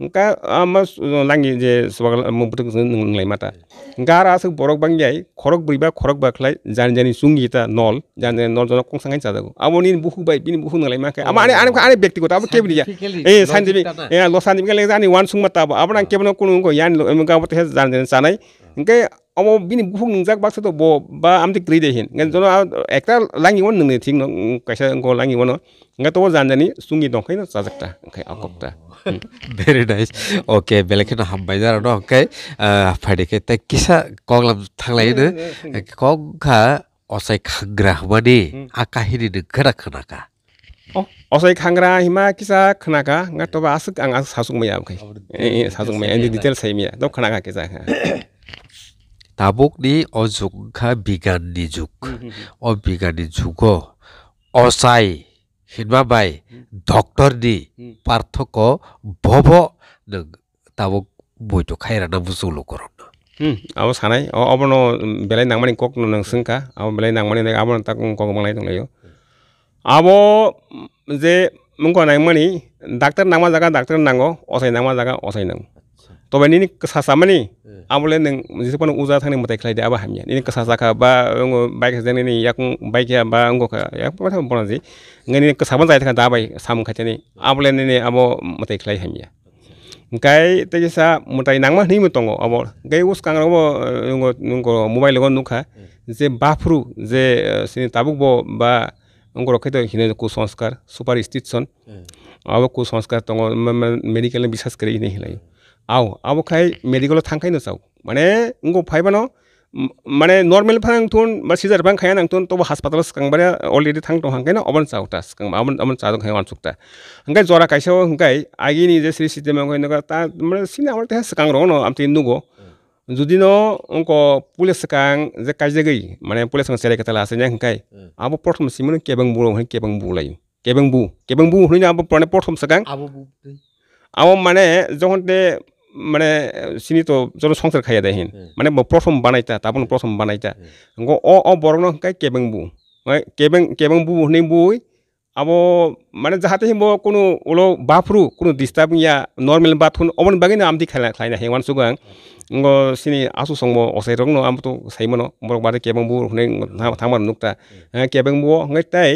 ᱱᱚᱝᱠᱟ ᱟᱢᱟ ᱞᱟᱝᱜᱤ ᱡᱮ ᱥᱚᱵᱟᱜᱟᱞ ᱢᱩᱯᱩᱴᱩᱠ ᱥᱤᱱᱤᱝ ᱞᱟᱭᱢᱟᱛᱟ ᱜᱟᱨ ᱟᱥᱩ ᱵᱚᱨᱚᱜ ᱵᱟᱝ ᱡᱟᱭ ᱠᱷᱚᱨᱚᱜ ᱵᱩᱭᱵᱟ ᱠᱷᱚᱨᱚᱜ ᱵᱟᱠᱷᱞᱟᱭ ᱡᱟᱱ ᱡᱟᱱᱤ ᱥᱩᱝᱜᱤᱛᱟ ᱱᱚᱞ ᱡᱟᱱ ᱡᱟᱱᱤ ᱱᱚᱞ ᱡᱚᱱᱚ ᱠᱚᱝ ᱥᱟᱝᱜᱟᱭ ᱪᱟᱫᱟᱜ ᱟᱵᱚ ᱱᱤᱱ ᱵᱩᱦᱩ ᱵᱟᱭ ᱵᱤᱱ ᱵᱩᱦᱩ ᱱᱟᱞᱟᱭ ᱢᱟᱠᱟ ᱟᱢᱟ ᱟᱱᱮ ᱟᱱᱮ ᱟᱱᱮ ᱵᱮᱠᱛᱤ ᱠᱚᱛᱟ ᱟᱵᱚ ᱠᱮᱵᱤ ᱨᱮᱭᱟ ᱮ ᱥᱟᱱ ᱡᱤᱵᱤ ᱮ ᱞᱚ ᱥᱟᱱ ᱡᱤᱵᱤ ᱜᱮᱞᱮ ᱡᱟᱱᱤ ᱣᱟᱱ ᱥᱩᱝ ᱢᱟᱛᱟ ᱟᱵᱚ ᱟᱵᱚᱱᱟᱝ ᱠᱮᱵᱱᱚ ᱠᱩᱱᱩ ᱠᱚ ᱭᱟᱱ ᱮᱢ ᱜᱟᱵᱚ ᱛᱮ ᱡᱟᱱ ᱡᱟᱱ ᱥᱟᱱᱟᱭ ᱤᱝᱠᱮ ᱟᱢᱚ ᱵᱤᱱ ᱵᱩᱦᱩ ᱱᱤᱝᱡᱟᱜ ᱵᱟᱠᱥᱟ ᱫᱚ ᱵᱚ ᱵᱟ ᱟᱢᱫᱤ ᱠᱨᱤ ᱫᱮᱦᱤᱱ ᱜᱮ ᱡᱚᱱᱚ ᱮᱠᱴᱟ ᱞᱟᱝᱜᱤ ᱚᱱ ᱱᱤᱝ ᱛᱷᱤᱝ ᱱᱚ ᱠᱟᱥᱟ ᱜᱚ ᱞᱟᱝᱜᱤ ᱚᱱ ᱜᱟ ᱛᱚ ᱡᱟᱱ ᱡᱟᱱᱤ ᱥᱩᱝᱜᱤ ᱫᱚ ᱠᱟᱭᱱᱟ ᱥᱟᱡᱟᱠᱛᱟ ᱠᱟᱭ ᱟᱠᱚᱯᱛᱟ very nice okay belekena hambai jara no okay ah, phadike te kisa koglam lain ne hmm. eh, ka osai wadi mani hmm. akahini de gara ka oh osai kangra hima kisa kana ka ngato ba asuk ang asuk sasuk maya, yam eh, eh, sasuk me detail sai me to khana ka kisa tabuk di ozuk kah bigan ni juk hmm, o bigan ni jugo osai সিনবা বাই ডক্টর দি পার্থক ভব তাব বইটো খাই রানা বুসুলো করন আবো সানাই অবনো বেলাই নামানি কক নংসংকা আবো বেলাই নামানি নাই আবো তাক কক মলাই দলাইও আবো যে মুক নাইমানি ডাক্তার নামা জায়গা ডাক্তার নাঙ্গো অসাই নামা জায়গা অসাই নাং তবে নিনি কসা সামানি আমলে নং যে পন উজা থানি মতাই খাই দে আবা হামিয়া নিনি কসা জাকা বা বাইক জেনে নি ইয়াক বাইক বা অঙ্গ কা ইয়াক বনা ngani ko kesaban tayo tengah dabai sam kaca ni abole ne ne abo matai kelai hamia ngai te sa mutai nangma ni mutongo abo gai us kangra abo nungo nungo mobile gon nukha je bafru je sini tabuk bo ba nungo rokhe to hine ku sanskar super institution abo ku sanskar tongo medical ne bishas kare ni hilai আও আবো খাই মেডিকেলত থাংখাই নচাও মানে ইংগো ফাইবানো माने नर्मेल फांगथुन बा सिजार फांग खाया नांथुन तो हस्पताल सखांबाय ऑलरेडी थांग दं हांगै ना अमन चाउटा सखां अमन अमन चा दं हांगै वान सुखता हांगै जरा कायसाव हांगै आगिनि जे श्री सिद्धि मांगै नगा ता माने सिना अमन ता सखां रङ न आमते नुगो जुदि न अंक पुलिस सखां जे काजे गई माने पुलिस सखां सेरे कतला आसे जें हांगै आबो प्रथम सिमोन केबं बुरो हां केबं बुलाय केबं बु केबं बु हुनि आबो प्रने प्रथम सखां आबो बु आबो माने जोंते মানে চিনি তো জন সংসার খাইয়া দেহিন মানে প্রথম বানাইতা তাপন প্রথম বানাইতা গো অ অ বরং হংকাই কেবেং বু কেবেং কেবেং বু হই বই আবো মানে যাহাতে হিম কোনো ওলো বাফরু কোনো ডিস্টার্ব ইয়া নর্মেল বাত হুন অমন বাগে না আমি খাই খাই না হেমান সুগাং গো সিনি আসু সঙ্গ অসাই রং আমি তো সাইমন বরং বাদে কেবেং বু হই থামার নুকতা কেবেং বু হংকাই তাই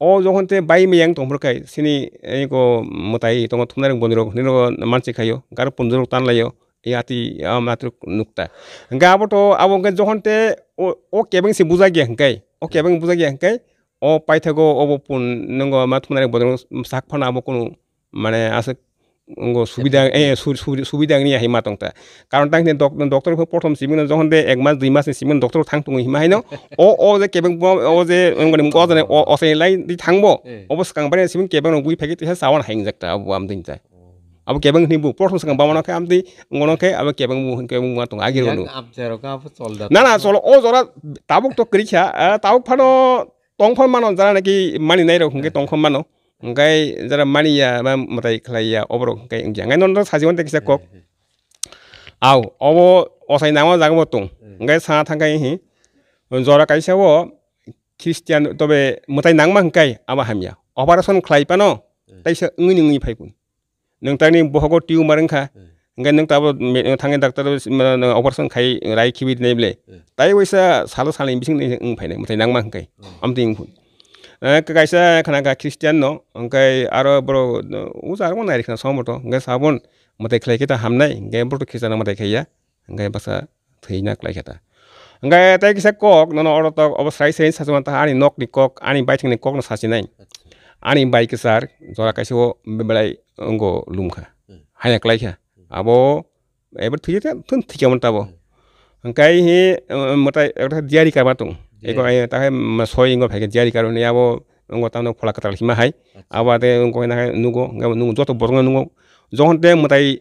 o jo honte bai meyang tong prakai sini ei ko motai tong thumna rang bondiro nino man se khayo gar pondiro tan layo ei ati amatr nukta ga boto abong ke jo honte o ke beng se buja ge hankai o ke beng buja ge hankai o paithago obo pun nungo ma thumna rang bondiro sak phana abo kono mane asak সুবিধা এই সুবিধাখিনি আহি মাতং তা কাৰণ তাক ডক্টৰ প্ৰথম চিমেন যখন দে একমাহ দুই মাহ চিমেন ডক্টৰ থাং তুমি সিমাহে ন অ অ যে কেবেং অ যে অচেলাই দি থাংব অৱশ্যে কাংবাৰী চিমেন কেবেং গুই ফেকি তেতিয়া চাৱন হাঙি যাক তা আম দিন তাই আৰু কেবেং নিব প্ৰথম চাং বামানকে আমি গণকে আৰু কেবেং কেবেং মাতং আগি গ'লো না না চল অ যৰা তাবোক তো কৰিছা তাবোক ফানো টংখন মানো যাৰা নেকি মানি নাই ৰখোঁগে টংখন মানো ngai z a r a mania y m a matai k l a i y a obrok ngai ngja ngai non sajiwan te kisa kok a u obo osai nangwa z a g b o tung ngai sa t a n g k a i hi jora k a i s e wo kristian tobe mata n a ্ র ি a ্ ট a য ়া ন তবে ম a া p no াং t া হংকাই i ম া হামিয়া অ প া n ে n g খ ্ i া ই প া ন ো তাইসা ওই নই ফাইগুন নংতানি বহগো টিউমার n g খ া হংকাই নং তাবো a া ঙ ্ গ ে ডাক্তার অ প া র ে শ i খ i ই রাই খিবি নেবলে তাই ওইসা সালো স i ল া n ব n g িং ওং ফাইনাই মতাই নাংমা হ ং ক া a আমতি ইংফুন 그가 있어 그나가 크리스티안노 그가 아랍으로 우자고 나리 그나 섬으로 그가 사본 뭐 대클레기다 함나이 그가 브로 크리스티안 뭐 대클이야 그가 바사 thina klaiketa ngai tai kisa kok nono oro tok obo sai sen sa jomata ani nok ni kok ani bai thing ni kok no sa sinai ani bai kisar jora kaisi o belai ngo lumkha haya klaikha abo ebar thije thun thike mon tabo ngai hi motai ekta diari karbatung Ego ai ta ma soi ngo pake jari karo ni abo ngo ta no kola katal hima hai. Aba te ngo ngo ngo ngo ngo ngo joto boro ngo ngo. Zohon te mo tai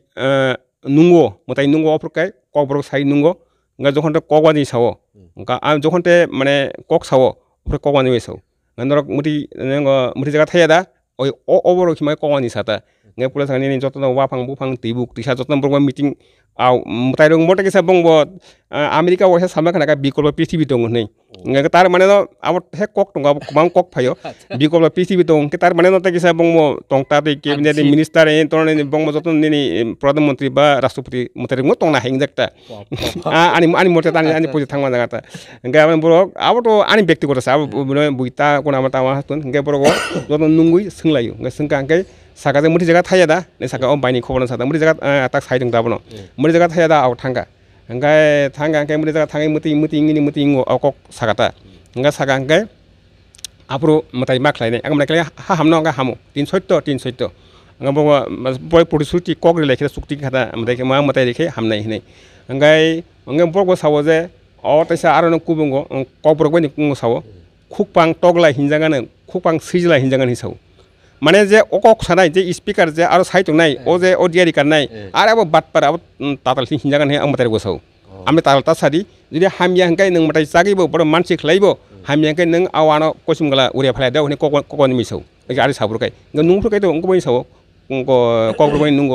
ngo mo tai ngo opro kai ko boro sai ngo. Nga zohon te ko wa ni sawo. Nga a zohon te ma ne ko sawo opro ko wa ni we sawo. Nga ndoro mo ti ngo mo ti jaga ta yada o o boro hima ko wa ni sata. nga pula sang nini jotno wapang bupang tibuk tisa jotno borma meeting aw mutai dong mota kisa bong bo amerika wasa sama kana ka bikol pcb dong nei nga tar mane no amot he kok tong kumang kok payo bikol pcb dong ke tar mane no ta kisa bong mo tong ta te cabinet minister en tong ne bong mo jotno nini pradhan mantri ba rashtrapati mutai ngo tong na heng jakta ani ani mota tani ani mana kata jagata nga mane borok abo to ani ব্যক্তিগত sa buita kuna mata wa tun go borok jotno nungui layu nga sengkang kai saka jeng muri jaga thaya da ne saka om bai ni kobo nasa da muri jaga tak sai jeng dabono muri jaga thaya da au thangga engkai thangga engkai muri jaga thangga muti muti ingi ni muti ingo au kok saka ta engkai saka engkai apuru matai mak lai ne engkai mereka ha hamno engkai hamu tin soito tin soito engkai bawa boy puri suci kok rela kita sukti kata mereka mau matai dekhe ham nai hine engkai engkai bawa gua sawo je au tesa arono kubungo kok puru gua ni kungo sawo kukpang tok lai hinjangan kukpang sijla hinjangan hisawo মানে যে অকক চানাই যে স্পিকাৰ যে আৰু সাইট নাই অ যে অ দিয়াৰী কাৰ নাই আৰু আৰু বাট পাৰ তাতাল সিঞ্জাকান সেই আমাৰ গৈছো আমি তা চাৰি যদি হামিয়া হেংকাই নং মাতাই চাগিব বৰ মানচি খেলাইব হামিয়া হেংকাই নং আও আন কচিম গলা উৰিয়া ফেলাই দিয়া ক'ক ককনি মিছৌ আৰু চাবুৰকাই নোংফুৰকাইতো অংকবাই চাব ককবাই নুংগ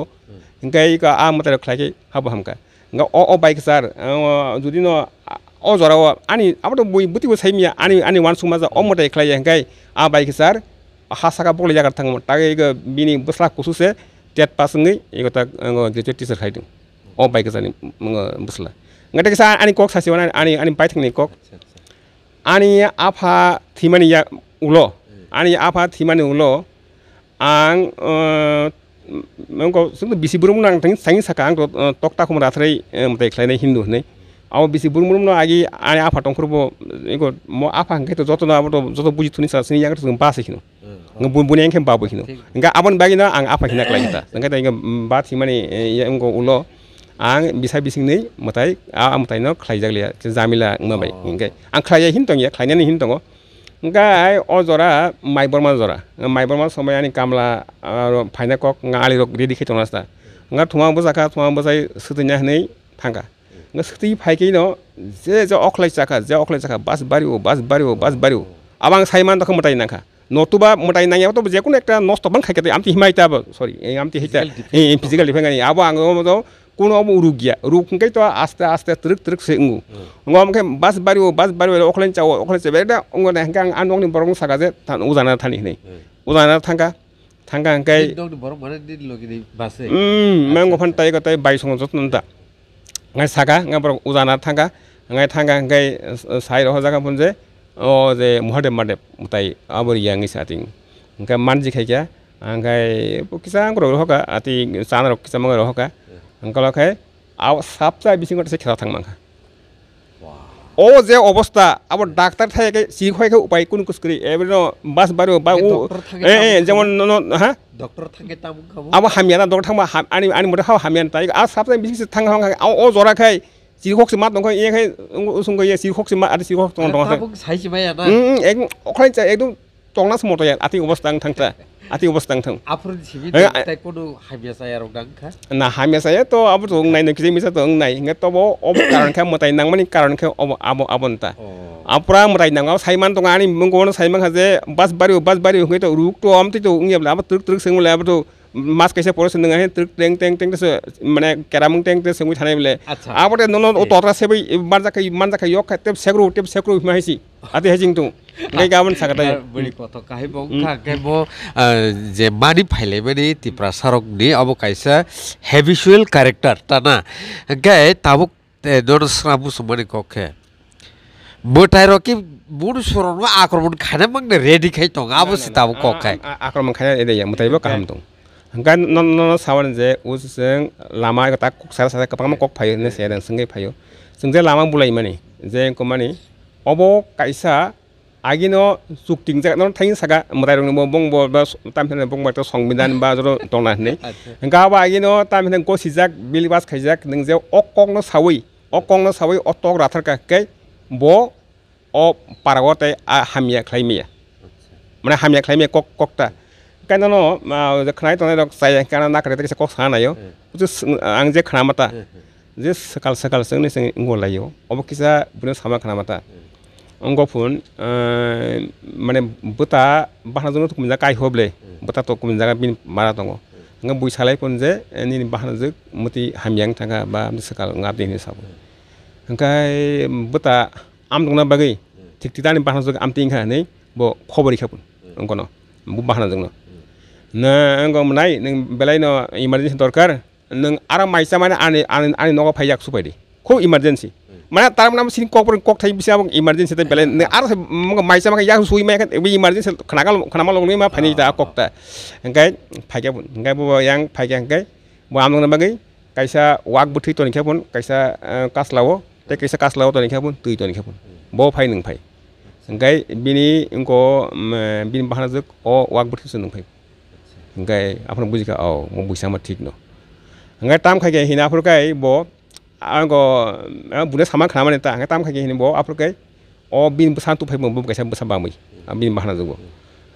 হেংকাই আ মাতাৰ খেলাইকাই হাব হামকা অ অ বাইক ছাৰ যদি ন অ জৰাও আনি আমাৰতো বই বুটিব চাই মিয়া আনি আনি ওৱান চুমা যা অ মতাই খেলাই হেংকাই আ বাইক sir ahasa ka bole jaga tang ta ga ga bini busla khusus e tiat pas ngi e ga ta ngo ga tiat tisar khai ding o bai sani ngo busla nga sa ani kok sa si wana ani ani pai tang ni kok ani apa timani ya ulo ani apa timani ulo ang eh, mengko sung bisi burung nang tang sang sa ka ang eh, tok ta khum ra threi eh, mte hindu nei আমার বেশি বুড়ি মুড়ুম না আগে আনে আফা টংখরবো আফা হাঁকে তো যত না আমার যত বুঝি থাকি সার সিনি জায়গাটা বাসে কিনো বুনে এখে বাবো কিনো এগা আবার বাকি না আং আফা হিনাক লাগে তা এগাই বা থি মানে এগো উলো আং বিশা বিশিনই মতাই আ মতাই না খাই জাগলিয়া জামিলা নাই এগাই আং খাই যাই হিন তঙ্গিয়া খাইনে হিন তঙ্গ এগাই অ জরা মাইবরমা জরা মাইবরমা সময় আনি কামলা আর ফাইনা কক আলি রক রেডি খেতে নাস্তা এগা থমা বোঝাকা থমা বোঝাই সুতিনা হই থাঙ্গা সুতি ফাই কিন যে যে অকলাই চাকা যে অকলাই চাকা বাস বাড়িব বাস বাড়িব বাস বাড়িব আবং সাইমান তখন মোটাই নাখা নতুবা মোটাই নাঙে তো যে কোনো একটা নষ্ট বান খাই আমি হিমাইতা সরি আমি হিতা ফিজিক্যাল ডিফেন্স আবো আঙো কোনো অব উরুক গিয়া রুক কে তো আস্তে আস্তে ত্রিক ত্রিক সে উঙু ওকে বাস বাড়িব বাস বাড়িব অকলাইন চাও অকলাইন চাবে এটা অঙ্গ নাই হ্যাঁ আন অংনি বরং সাকা যে উজানা থানি নেই উজানা থাকা থাকা হ্যাঁ মেঙ্গো ফান্ডাই কথাই বাইশ যত্ন দা ngay saka ngay pro uzana thanga ngay thanga ngay sai roh jaga punje o je muhade made mutai abori yangi sating ngay manji khai kya ngay pokisang ro hoka ati sanar kisamang ro hoka ngkol khai aw sapta bisingot se khata thang manga ও যে অবস্থা আমার ডাক্তার থাকে চিকিৎসা উপায় কোন কুস করি বাস বার যেমন হ্যাঁ হামিয়ানা ডক্টর থাকবো আনি আনি মতে খাও হামিয়ান তাই আর সাপ বেশি থাকে হাঁকে ও জরা খাই চিকিৎসক সে মাত নয় ইয়ে খাই ইয়ে চিকিৎসক সে মাত চিকিৎসক একদম অখাই একদম টংনাস মতো আর্থিক অবস্থা আমি আতি অবস্থা থং আপুৰ জীৱি তাই কোনো হাবিয়াছাই আৰু গাংখা না হাবিয়াছাই তো আপু তো নাই নকি মিছা তো নাই ইংগা তো অব কাৰণ খে মতাই নাং মানে কাৰণ খে অব আব আবন্তা আপুৰা মতাই নাং আৰু সাইমান তো আনি মংগোন সাইমান খাজে বাস বাৰি বাস বাৰি হৈ তো ৰুক তো আমতি তো উঙিয়া আব তৰক তৰক সেং লৈ আব তো মাছ কৈছে পৰে চেন্দেং আহে টেং টেং টেং তাৰছে মানে কেৰামং টেং টেং চেঙুই থানে বোলে আগতে নন তত আছে ইমান যাখে ইমান যাখে ইয়ক তেব চেকৰু তেব চেকৰু হিমাহিছি আতি হেজিং তো গাই গাবন থাকে তাই বৰি কথ কাহিব কাহিব যে মাৰি ফাইলে বেৰি তি প্ৰাচাৰক দি আব কাইছা হেভিচুৱেল কাৰেক্টাৰ তানা গাই তাবুক দৰ শ্ৰাবু সুমনি কখে বৈ কি বুড সৰণ আক্ৰমণ খাই মানে ৰেডি খাই টং আবু চিতাব কখাই আক্ৰমণ খাই মুঠাইব কাহাম তোং Hengka non non sawan je useng lama tak kok sara sara kepang kok payo ne sedang sengge payo. Sengje lama bulai mani. Je ko mani obo kaisa agino no sukting je non thain saga murai rong bong bong bo tam pen bong ba songbidan ba joro tongna ne. Hengka ba agino no tam pen ko sijak bil bas khaijak ning je okong no sawi. Okong no sawi otok rathar ka kai bo o paragote a hamya khlaimia. Mana hamya khlaimia kok ta কাৰণ ন খানাই তেনে কচা নাই অতি যে খানা যে চেকাল চেকাল চেং চেং ইংগলাই অৱকিছা বুলি চামা অংগ ফোন মানে বুটা বাহানাজনত কোনো জাগা কাই হবলে বুটাতো কোনো জাগা ফোন যে এনে বাহানাজক মতি হামিয়াং বা চেকাল গাব দিনে চাব ঠিক ঠিক দানি বাহানাজক আমটি ব খবৰ ইখা ফোন नंगों में नहीं नंग बेलाई नो इमरजेंसी दरकर नंग आराम माइसा माने आने आने आने नोगो पहिया सुपरी को इमरजेंसी माने तारम नाम सिंह कॉपर कॉक थाई बिसे आवं इमरजेंसी ते बेलाई नंग आर से मंग माइसा माने या सुई में वे इमरजेंसी खनागल खनामल लोग नहीं मार पहनी जाए कॉक ता इंगे पहिया बुन इंगे बुब यंग पहिया इंगे बुआ नंग नंबर गई कैसा वाक बु ngay apna buji ka aw mo buji sama thik no ngay tam khai ge hina apur kai bo ang go bune sama khana mane ta ngay tam khai ge hina bo apur kai o bin busan tu phai mo bu kai sam busan ba mi bin ma hna jugo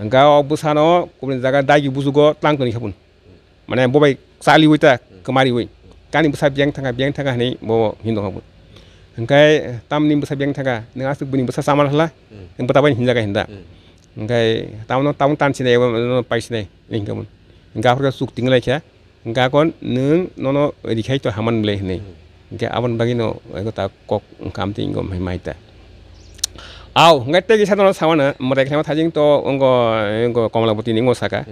ngay o busan o kubin jaga dai gi buju go tang ko ni khapun mane bo bai sali hui ta kemari hui kani busa biang thanga biang thanga ni bo hindo khapun ngay tam ni busa biang thanga ngay asuk buni busa sama hla ngay bata bai hinda ga hinda ngay taw no taw tan sine wam no pay sine ning gam nga fa suk ting lay cha nga kon nung no no di khay to haman le ne nga awan bagi no ko ta kok kam ting gom hay mai ta aw ngai te gi sa no sawana mo rek sama thajing to ngo ngo komala buti ning ngo saka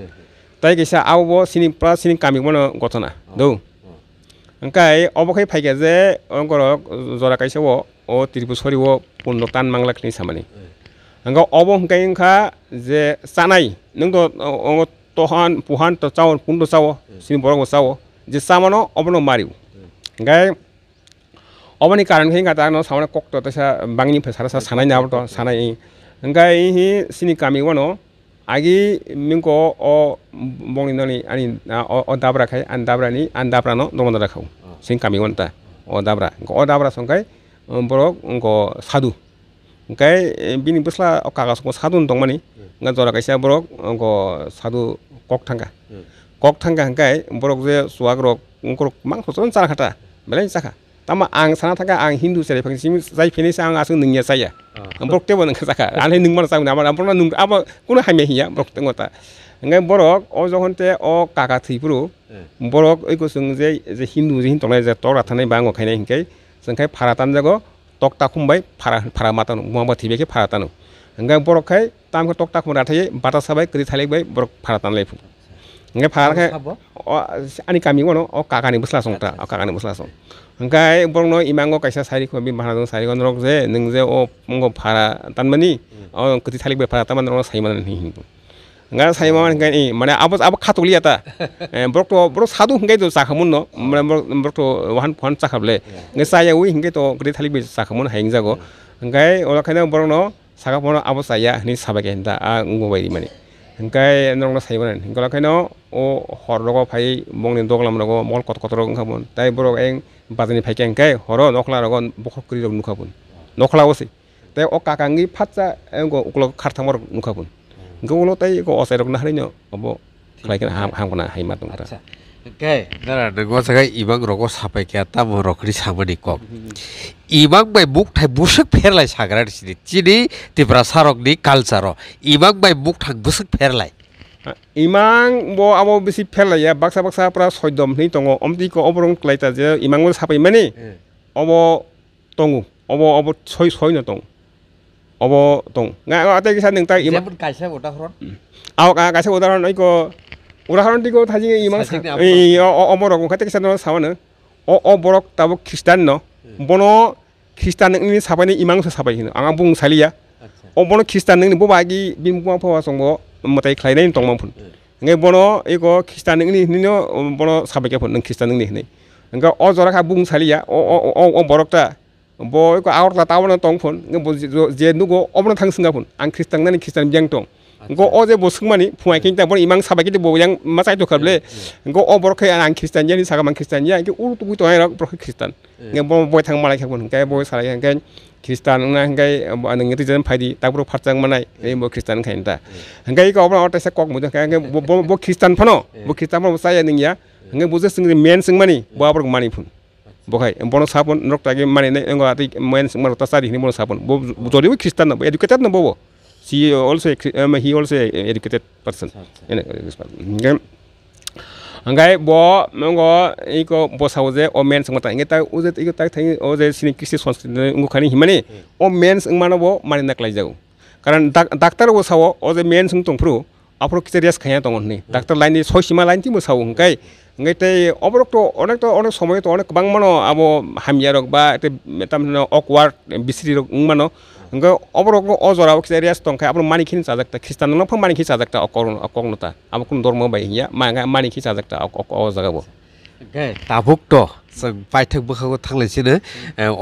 tai gi sa aw bo sini pra sini kamik mo no gotona do ngai obokhai phaike je ngo ro jora kaise wo o tripusori wo pundotan manglak ni samani nga obo ngai nga je sanai nungo ongo tohan puhan to chao pun to chao sin borong chao je samano obono mariu ngai obani karan ngai nga ta no samana kok to ta bangni phesara sa sanai na to sanai ngai hi sini kami wono agi mingko o bongni noni ani o dabra khai an dabra ni an dabra no dongon da khau sin kami wonta o dabra ngo o dabra songkai ᱚᱢᱵᱨᱚᱜ ᱩᱱᱠᱩ ᱥᱟᱫᱩ ओंखाय बिनि बोस्ला अखागासखौ सादुन दंमानि ओंखाय जरा गायसा ब्रक अंख सादु कक थांगा कक थांगा ओंखाय ब्रक जे सुवा ग्रक अंखर मांखसन सारखाता बेलाय जाखा तामा आं साना थाखा आं हिन्दु सेरै फांसिम जाय फेनैसा आं आसु नोंनिया जाया ब्रक टेबो नोंखो जाखा आनै नों मारा जागोन आमार आमफ्रा नों आबा कुनो हामिया हिया ब्रक दङता ओंखाय ब्रक अ जखनते अ काका थैब्रु ब्रक ओइखौ जों जे जे हिन्दु जे हिन्दु थांनाय जे तरा थानाय बा आं अखायनाय ओंखाय जोंखाय फारा दानजागौ तक्ता खुमबाय फारा फारा माता मुवा थिबेखे फारा तानो ओंगा बरखाय तामखे तक्ता खुमबाय थायो बाता साबाय गरि थालायबाय बर फारा तानलाय ओंगा फारा खाय आनि कामि गनो ओ काकानि बुसला संता ओ काकानि बुसला सं ओंगा बरन इमांगो कायसा सारि खबि महाराज सारि गन रक जे नों जे ओ मंगो फारा तानमानि ओ गरि थालायबाय फारा तामान रं सायमान नि हिंगु nggak saya mau nggak ini mana apa apa khatu liat ta brok to brok satu nggak itu sakamun no mana brok brok to wahan wahan sakam le nggak saya wih nggak to kredit thali bisa sakamun hanging jago nggak orang kayaknya brok no sakam no apa saya ini sabar kan ta ah nggak bayi mana nggak orang nggak saya mau nggak orang kayaknya oh horor kok pay mau nih dua kelam nggak mau kot kot orang nggak pun tapi brok yang pas ini pakai nggak horor nokla orang bukan kredit orang nggak pun nokla sih tapi oh kakangi pasca enggak ukur kartamor nggak pun golo tai go osai rok na hari no obo khlai kan ham ham kana hai mat dongkra okay dara go sakai ibang roko sapai kya ta mo rokri samani kok ইমাক বাই মুখ থাই বুসুক ফেরলাই সাগ্রা দিছিনি চিনি তিব্রা সারকনি কালচার ইমাক বাই মুখ থাক বুসুক ফেরলাই ইমাং ব আমো বেশি ফেরলাইয়া বাক্সা বাক্সা প্রা সদ্যমনি দङ অমতি ক অবরং ক্লাইতা যে ইমাং সাপাই মানে অব দङ অব অব ছয় ছয় ন দङ obo tong nga nga ate kisan ning tai ima jebut kaise bota horon aw ka kaise bota horon iko urahoron diko thaji ngi ima i omor ko khate kisan no sawana o o borok tabo khristan no bono khristan ning ni sabani imang so sabai hin anga bung saliya o bono khristan ning ni bo bagi bim bo pa wasong bo motai khlai nai tong mon nge bono iko khristan ning ni ni bono sabai ke pun ning khristan ning ni nga o jora kha bung saliya o o o borok ta bo ko awr la tawna tong phun bo je nu go obna thang singa phun ang kristang nani kristan jang tong go o je bo singmani phuai king ta bon imang saba ki bo yang ma sai to khable go o bor khai ang kristan jani saga mang kristan ya ki ur tu to ra bor kristan nge bo bo thang malai khakbon kai bo sala yang kai kristan na ngai ang ngi jen phai di ta bro pharchang manai ei bo kristan khain ta ngai ko obna ota sa kok mu kai bo bo kristan phano bo kristan phano sai ning ya ngai bo je sing men sing mani bo bor mani phun bokay bon sapon nok tagi mani ne ngo ati men mar ta sari ni mon sapon bo jodi wi kristan bo educated no bo si also um, he also educated person ene ngam angai bo ngo iko bo sauze o men sanga ta ngeta uze iko ta thai o je sini kristi sanskrit ngo khani himani o men sanga mano bo mani na klai jau karan doctor wo sao o je men sung tong pru apro kitarias khaya tong ni doctor line ni so sima line ti mo sao ngai গেটাই অবরক্ত অনেক তো অনেক সময় তো অনেক বাং আবো হামিয়া রোগ বা এটা অকওয়ার্ড বিসিরি রোগ মানো গে অবরক অজরাও কি রেস তো আপনার মানিখিন সাজাকটা খ্রিস্টান নক মানিখি সাজাকটা অকরণ অকংনতা আমার কোন ধর্ম বাই হিয়া মাঙ্গা মানিখি সাজাকটা অক অজাগাবো তাভুক্ত পাইথক বখাগো থাকলেছি না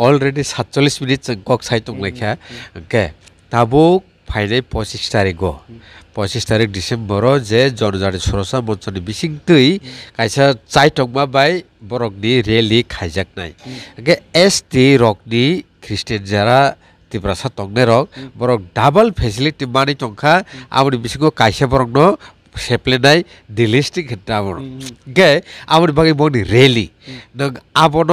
অলরেডি সাতচল্লিশ মিনিট গক সাইতুং লেখা গে তাবুক ফাইনে পঁচিশ তারিখ পঁচিছ তাৰিখ ডিচেম্বৰৰ যে জনজাৰি চৰচা মঞ্চনি বিচিংতৈ কাইছা চাই টংমা বাই বৰকনি ৰেলী খাইজাক নাই এছ টি ৰকনি খ্ৰীষ্টিয়ান যাৰা তিব্রাসা টংনে রক বরং ডাবল ফেসিলিটি মানি টংখা আমনি বিসিঙ্গ কাইসে বরং ন সেপ্লেনাই দিলিস্টিক হেটামর গে আমনি বাগে মনি রেলি নং আবন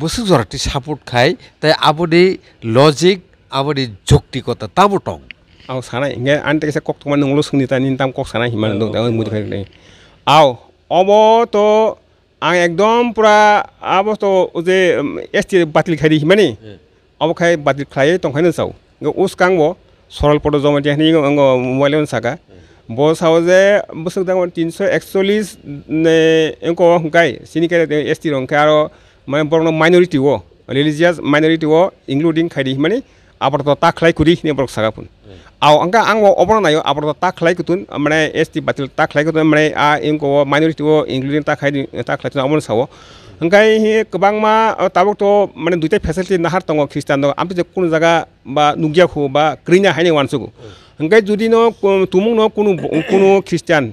বসু জরাটি সাপোর্ট খাই তাই আমনি লজিক আমনি যৌক্তিকতা তামো টং आउ सानाय गे आंते से कक थमा नंगलो सोंनिता निनताम कक सानाय हिमान दं दा मुदि फाय नै आउ अबो तो आं एकदम पुरा आबो तो जे एसटी बातिल खारि हिमानि अबो खाय बातिल खाय तं खायनो जाउ गे उसकांग बो सरल पडो जमा जेहनि अंग मोबाइल अन सागा बो साउ जे बुसुक दं 341 ने एंको हंकाय सिनिकारे एसटी रंखा आरो माने बरनो माइनोरिटी ओ रिलिजियस माइनोरिटी ओ इंक्लूडिंग खारि हिमानि আপোনাৰ তাত তাক খেলাই ঘূৰি নিব চাগা পোন আৰু অংক আং অৱৰ নাই আপোনাৰ তাত তাক খেলাই কুটোন মানে এছ টি বাতিল তাক খেলাই কুটোন মানে ইং ক'ব মাইনৰিটি হ'ব ইংলিছ তাক খাই তাক খেলাই আমি চাব সেনেকৈ সি কিবা মা তাবকতো মানে দুইটাই ফেচিলিটি নাহাৰ তংগ খ্ৰীষ্টান আমি যে কোনো জেগা বা নুগিয়া খো বা ক্ৰিনা হাইনি ৱানচুকো সেনেকৈ যদি ন তুমুক ন কোনো কোনো খ্ৰীষ্টান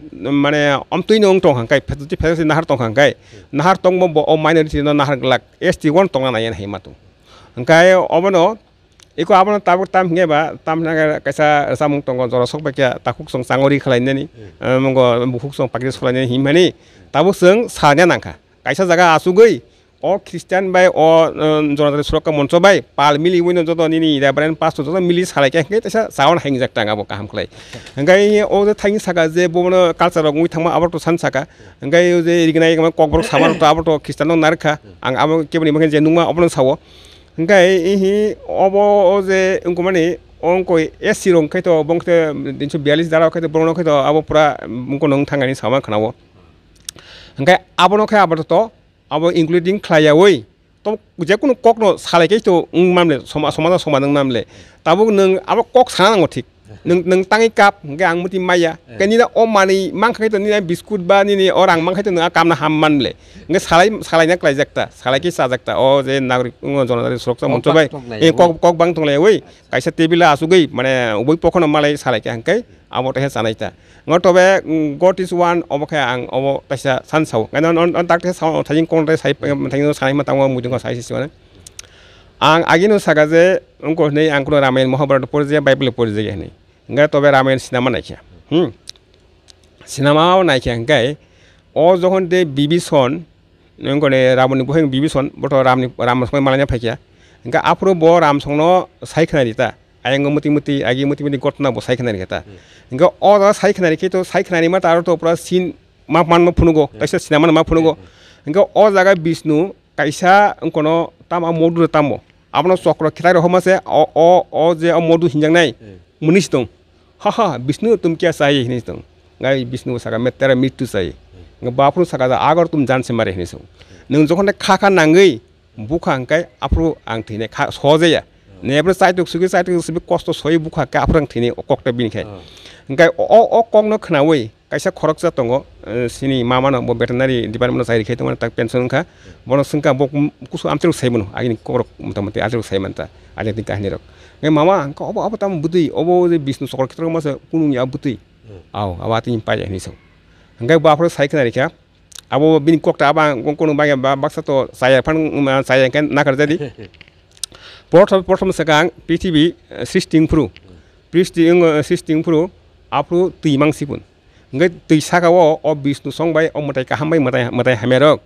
মানে অমটোই নং টং হাংকাই ফেচিলিটি ফেচিলিটি নাহাৰ টং হাংকাই নাহাৰ টং মই মাইনৰিটি নাহাৰ গ্লাক এছ টি ওৱান টঙা নাই সেই মাতো সেনেকৈ অৱনত Iko abon tabuk tam nghe ba tam nghe kaisa rasa mung tong kon zorosok ba kia takuk song sangori khalai neni mung go mukuk song pakir skolai neni himani tabuk song sanya nangka kaisa zaga asugoi o kristian bai o zorosok surok ka monso bai pal mili wino zoto nini ida baren pas to zoto mili skalai kia nghe tasa sawon hangi zakta nga bokaham khalai nghe i o zoto tangi saka ze bomono kalsa rok ngui tangma abor to san saka nghe i o zoto irigina i kama kok borok samar to abor to kristian nong narka ang abor kebo ni mangen ze nungma abor nong sawo ngai ihi obo oze ngumani onko esiron kaito bongte dinchu bialis dara kaito bongno kaito abo pura mungko nong thangani sama khanawo ngai abo no kha abo to abo including khlaya oi to je kono kokno salai kaito ngmamle soma soma soma ngmamle tabu nang abo kok sanang thik nung nung tangi kap nga ang muti maya kani na o mani mang kahit ni na biskut ba ni ni orang mang kahit na kam na hamman le nga salay salay na klay jakta salay kisa jakta o de nagri ngon zona de sokta muncho bay in kok kok bang tong le wey kaisa tibi la asu gay mane ubi pokon malay salay kahang kay amo tehe sanay ta ngon to bay got is one o makay ang o mo tasya san sao ngan on on tak tasya sao tayong kong re sai pang tayong no sanay matang mo mujung ko sai sisi wana ang agino sagaze ngon ko ne ang kuno ramay mo habar to porzia bible porzia gahni nga tobe ramen cinema na hm cinema o na kya ngai o jokon de bibi son ne ngone ramoni bohen bibi son boto ramni ramon son malanya phakya nga apro bo ram songno saikhna ri ta ayang muti muti agi muti muti gotna bo saikhna ri ta nga o da saikhna ri ke to saikhna ni ma taro to pura sin ma man ma phunugo taisa cinema ma phunugo nga o jaga bisnu kaisa ngono tama modu tamo আপোনাৰ চক্ৰ খেতাই ৰহম আছে অ অ অ যে অ মধু সিঞ্জাং নাই Munish দং haha bisnu tum kya sai hini tu ngai bisnu saka me tera mitu sai nga bapru saka da agor tum jan se mare hini su nung jokon ne kha kha nangai bukha angkai apru ang thine kha soje ya ne apru sai tu sugi sai tu sibi kosto soi bukha ka apru ang thine okokta bin khai ngai o o kong no khna wei kaisa khorok ja tongo sini mama no bo veterinary department sai rikhai tongmani tak pension kha bono sungka bo kusu amtel sai mano agini korok motamoti ajel sai manta ajel tin kahni rok ngai mama ko obo obo tam butui obo je bisnu sokor khitro ma se kunung ya butui aw aba tin pa jani so ngai ba phro sai khna rikha abo bin kokta aba kono ba baksa to sai phan sai kan na kar jadi প্রথম প্রথম সেকাং পৃথিবী সৃষ্টিং ফুরু পৃষ্টি সৃষ্টিং ফুরু আপ্রু তুই মাংসিপুন ngai tui saka wo o bisnu song bai o mutai kaham bai mutai mutai hamerok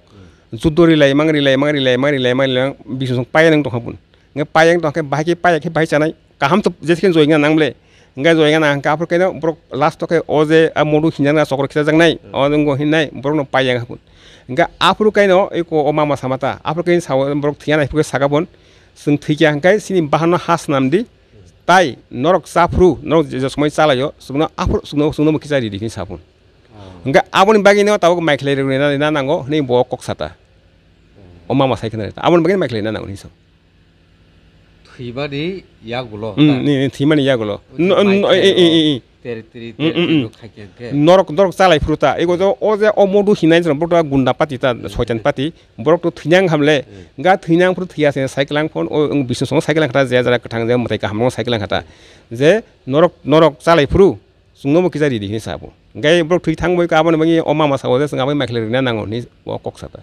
juduri lai mangri lai mangri lai mangri lai mangri lai bisnu song pai nang tong hapun ngai pai nang tong ke bai ke pai ke bai chanai kaham to jeskin zoi nga nangle ngai zoi nga nang ka apur kaina brok last to ke o je a modu hinjang na sokor khisa jang nai o nang go hin nai brok no pai nang hapun ngai apur kaina e ko o mama samata apur kain sa brok thiana ipuke saka bon sung thikya ngai sinim bahano has nam di tai norok safru norok josmoi sala yo sumno afru sumno sumno mukisa di ni sapun enggak abon bagi ne tawo mai klere ne na nango ni bo kok sata o mama sai kana abon bagi maikle klere na so. ni so thibani gulo ni thimani yagulo no e e নৰক নৰক চালাই ফুৰোতা এই কৈছে অ যে অ মোৰতো সিনাই যাওঁ বৰ তোমাৰ গুণ্ডা পাতি তাত ছয়তান পাতি বৰকটো থিনাং খামলে গা থিনাং ফুৰ থিয়া আছে চাইকেলাংখন বিষ্ণু চঙৰ চাইকেলাং খাটা যে যাৰ কথা যে মতে কাহামৰ চাইকেলাং খাটা যে নৰক নৰক চালাই ফুৰো চুঙ মই কিজা দি দিহি চাব গাই বৰক থৈ থাং মই কাবনে মাগি অ মামা চাব যে চুঙা মই মাখিলে ৰিনা নাঙৰ নি অ কক চাতা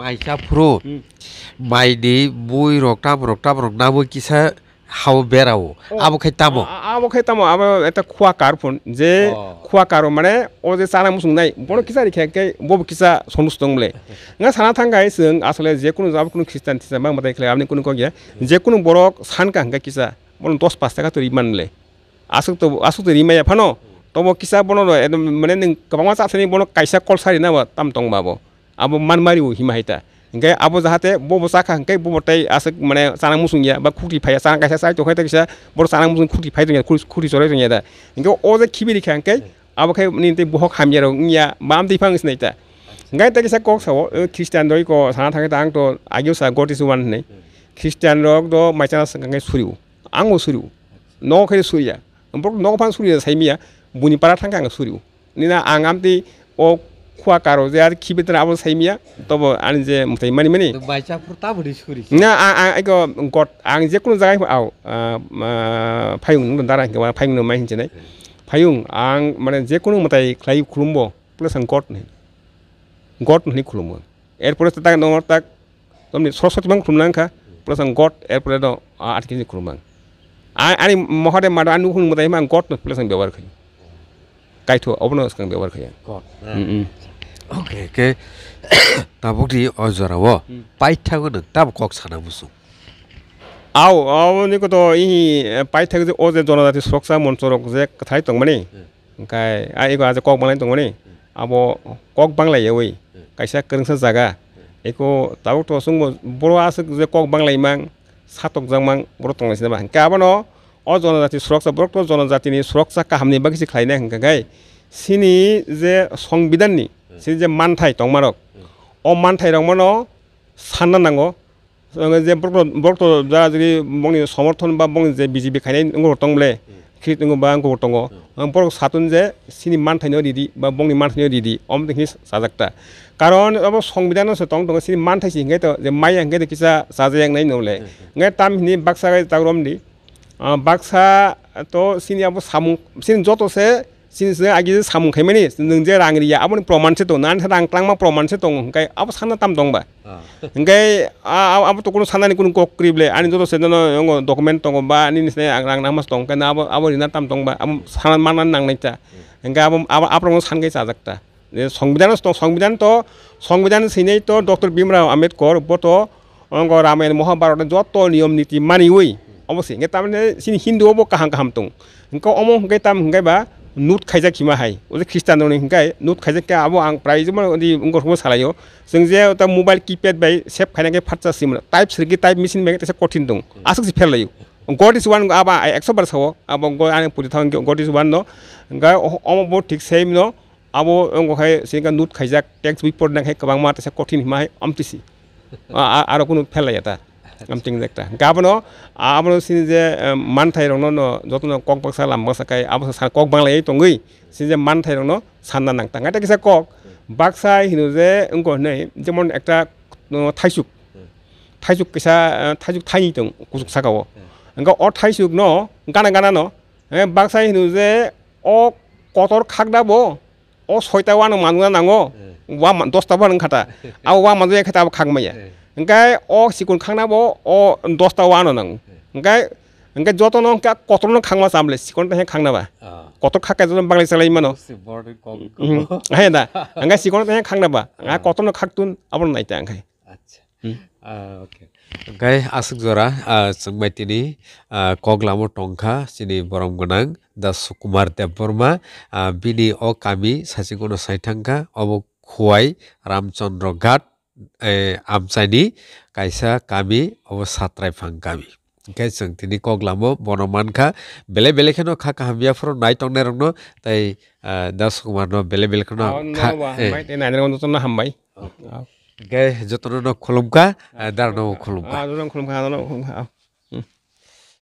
মাইকা ফুৰো মাই দি বৈ ৰক্তাপ ৰক্তাপ ৰক্তাবৈ কিছা हाउ बेराउ आबो खैतामो आबो खैतामो आबो एता खुआ कारफुन जे खुआ कारो माने ओ जे सारा मुसुं नाय बड किसा रिखे के बब किसा सनुस दंले ना साना थांगा आइ सों आसले जे कुनु जाब कुनु ख्रिस्टान थिसा मा मदाय खले आबनि कुनु क गे जे कुनु बड सान का हंगा किसा बोलन 10 5 टाका तो रिमानले आसुक तो आसुक तो रिमाय फानो तबो किसा बोनो माने नंग कबांगा सासनि बोनो कायसा कलसारि ना तामतोंग बाबो आबो मानमारिउ हिमा हाइता ngai abo jahate bo bo sakha ngai bo motai asa mane sanang musung ya ba khuti phaya sanang kaisa sa jokhai takisa bo sanang musung khuti phai dinga khuti khuti sore dinga da ngai o je khibiri khan kai abo khai ni te bo kham ya ro ngia mam di phang snai ta ngai takisa kok sa christian doi ko sanang thang ta ang to agyo sa got is one nei christian rok do machana sang ngai suriu ang o suriu no khai suriya ambo no phang suriya saimiya buni para thang ka ang suriu ni na angam ti o খোৱা কাৰো যে আজি খিবি তাৰ আৱল চাই মিয়া তব আনি যে মুঠাই মানি মানে নাই গট আং যিকোনো জেগাই আও ফায়ুং দাৰা হিংগা ফায়ুং মাই হিংছে নাই ফায়ুং আং মানে যিকোনো মতাই খাই খুলুম্ব প্লাছ আং গট নাই গট নহয় খুলুম এরপরে তাক নমর তাক তমনি সরস্বতী মাং খুলুম নাংখা প্লাস আং গট এরপরে দ আট কেজি খুলুম আং আনি মহাদে মাদ আনু খুলুম মতাই মাং গট প্লাস আং ব্যবহার খাই কাইথো অবনস্কাং ব্যবহার খাই গট Okay, okay. Tabuk di ozara wo pai tago de tab kok sana busu. Au, au ni koto ini pai tago de oze zona dati soksa monsoro ze kathai tong mani. Kai a iko aze kok mani tong mani. Abo kok bang lai yewi. Kai sa kering sa zaga. Iko tabuk to sung bo ze kok bang lai mang. Satok zang mang bro tong lai sina bang. Kai abo no ozona dati soksa bro to zona dati ni soksa kaham ni bagi si kai ne hengkai. Sini ze song bidan ni. সেই যে মানথাই টংমাৰক অ মানথাই ৰংমান সান্না নাঙো যে বক্ত যা যদি মংনি সমৰ্থন বা মং যে বিজেপি খাইনাই নংগৰ বোলে খিৰি টঙো বা আংগৰ টঙো বৰ চাতোন যে চিনি মানথাইনেও দি দি বা মংনি মানথাইনেও দি দি অম দেখিনি চাজাকটা কাৰণ অলপ সংবিধানৰ চে টং টঙো চিনি মানথাইছে হিংগাইতো যে মাই হেংগাই দেখিছা চাজাই হেংনাই নহ'লে হেঙাই তামখিনি বাক্সা গাই তাগ্ৰম দি বাক্সাতো চিনি আপোনাৰ চামুক চিনি য'ত আছে sinisene agis samung kemeni nengje rangri ya abon proman se tong nan se rang klang ma proman se tong kai abo sana tam tong ba kai abo to kuno sana ni kuno kok krible ani to to se dono yong dokumen tong ba ani ni se ang rang nang mas tong kai na abo abo rina tam tong ba abo sana manan nang nengca kai abo abo abo rong sana kai sa zakta songbidan to songbidan to songbidan sine to dokter bimra amet kor boto ong ko ramen moha barot na joto niom niti mani wui abo sing kai tam ne sin hindu abo kahang kahang tong kai omong kai tam kai ba नुट खाजा किमा हाय ओजे खिस्टान दोनि हंगाय नुट खाजा के आबो आं प्राय जमन अदि उंगर हबो सालायो जों जे ता मोबाइल कीपैड बाय सेफ खायनाके फाटसा सिम टाइप सिरकि टाइप मेसिन मेगे तसे कठिन दं आसक जि फेल लायो गॉड इज वन आबा 100 बार सवो आबो गय आं पुति थां गॉड इज वन नो गाय ओम बो ठीक सेम नो आबो उंग खाय सेंगा नुट खाजा टेक्स्ट बिपोर नाखै कबांग मा तसे कठिन हिमाय अमतिसि आरो कोनो फेल लायता আমটিং একটা গাবনো আবনো সিনি যে মানথাই রংনো ন যত কক বাক্সা লাম বাক্সা কাই আবস কক বাংলা এই তঙ্গই সিনি যে মানথাই রংনো সান্না নাং তাঙ্গা এটা কক বাক্সা হিনু যে অঙ্ক নেই যেমন একটা থাইসুক থাইসুক কিসা থাইসুক থাই তং কুসুক সাকাও এঙ্কা অ থাইসুক ন গানা গানা ন বাক্সা হিনু যে অ কতর খাক দাব অ ছয়টা ওয়ান মানুষ নাঙ ওয়া দশটা বান খাটা আর ওয়া মানুষ খাটা খাক মাইয়া enggak oh sikun khangna bo oh dosta wano nang enggak enggak joto nong ka kotor nong khangma samle sikun ta khangna ba kotor khaka joto bangla sala imano hai da enggak sikun ta khangna ba enggak kotor nong khaktun abon nai ta enggak আচ্ছা ওকে গাই আসুক জরা চংমাই তিনি কগলামো টংখা চিনি বরম গোনাং দাস কুমার দেববর্মা বিনি অ কামি সাচিগুনো সাইঠাংখা অব খুয়াই রামচন্দ্র ঘাট आमचायनि कायसा कामि अब सात्रायफां कामि ओंखाय जों दिनै कग्लामो बनमानखा बेले बेलेगखौनो खा काहाबियाफोराव नायटंनो रंनो तै दास कुमारनो बेले बेलेगखौनो हामबाय गे जतन खुलुमखा दारनाव खुलुमखा खुलुमखा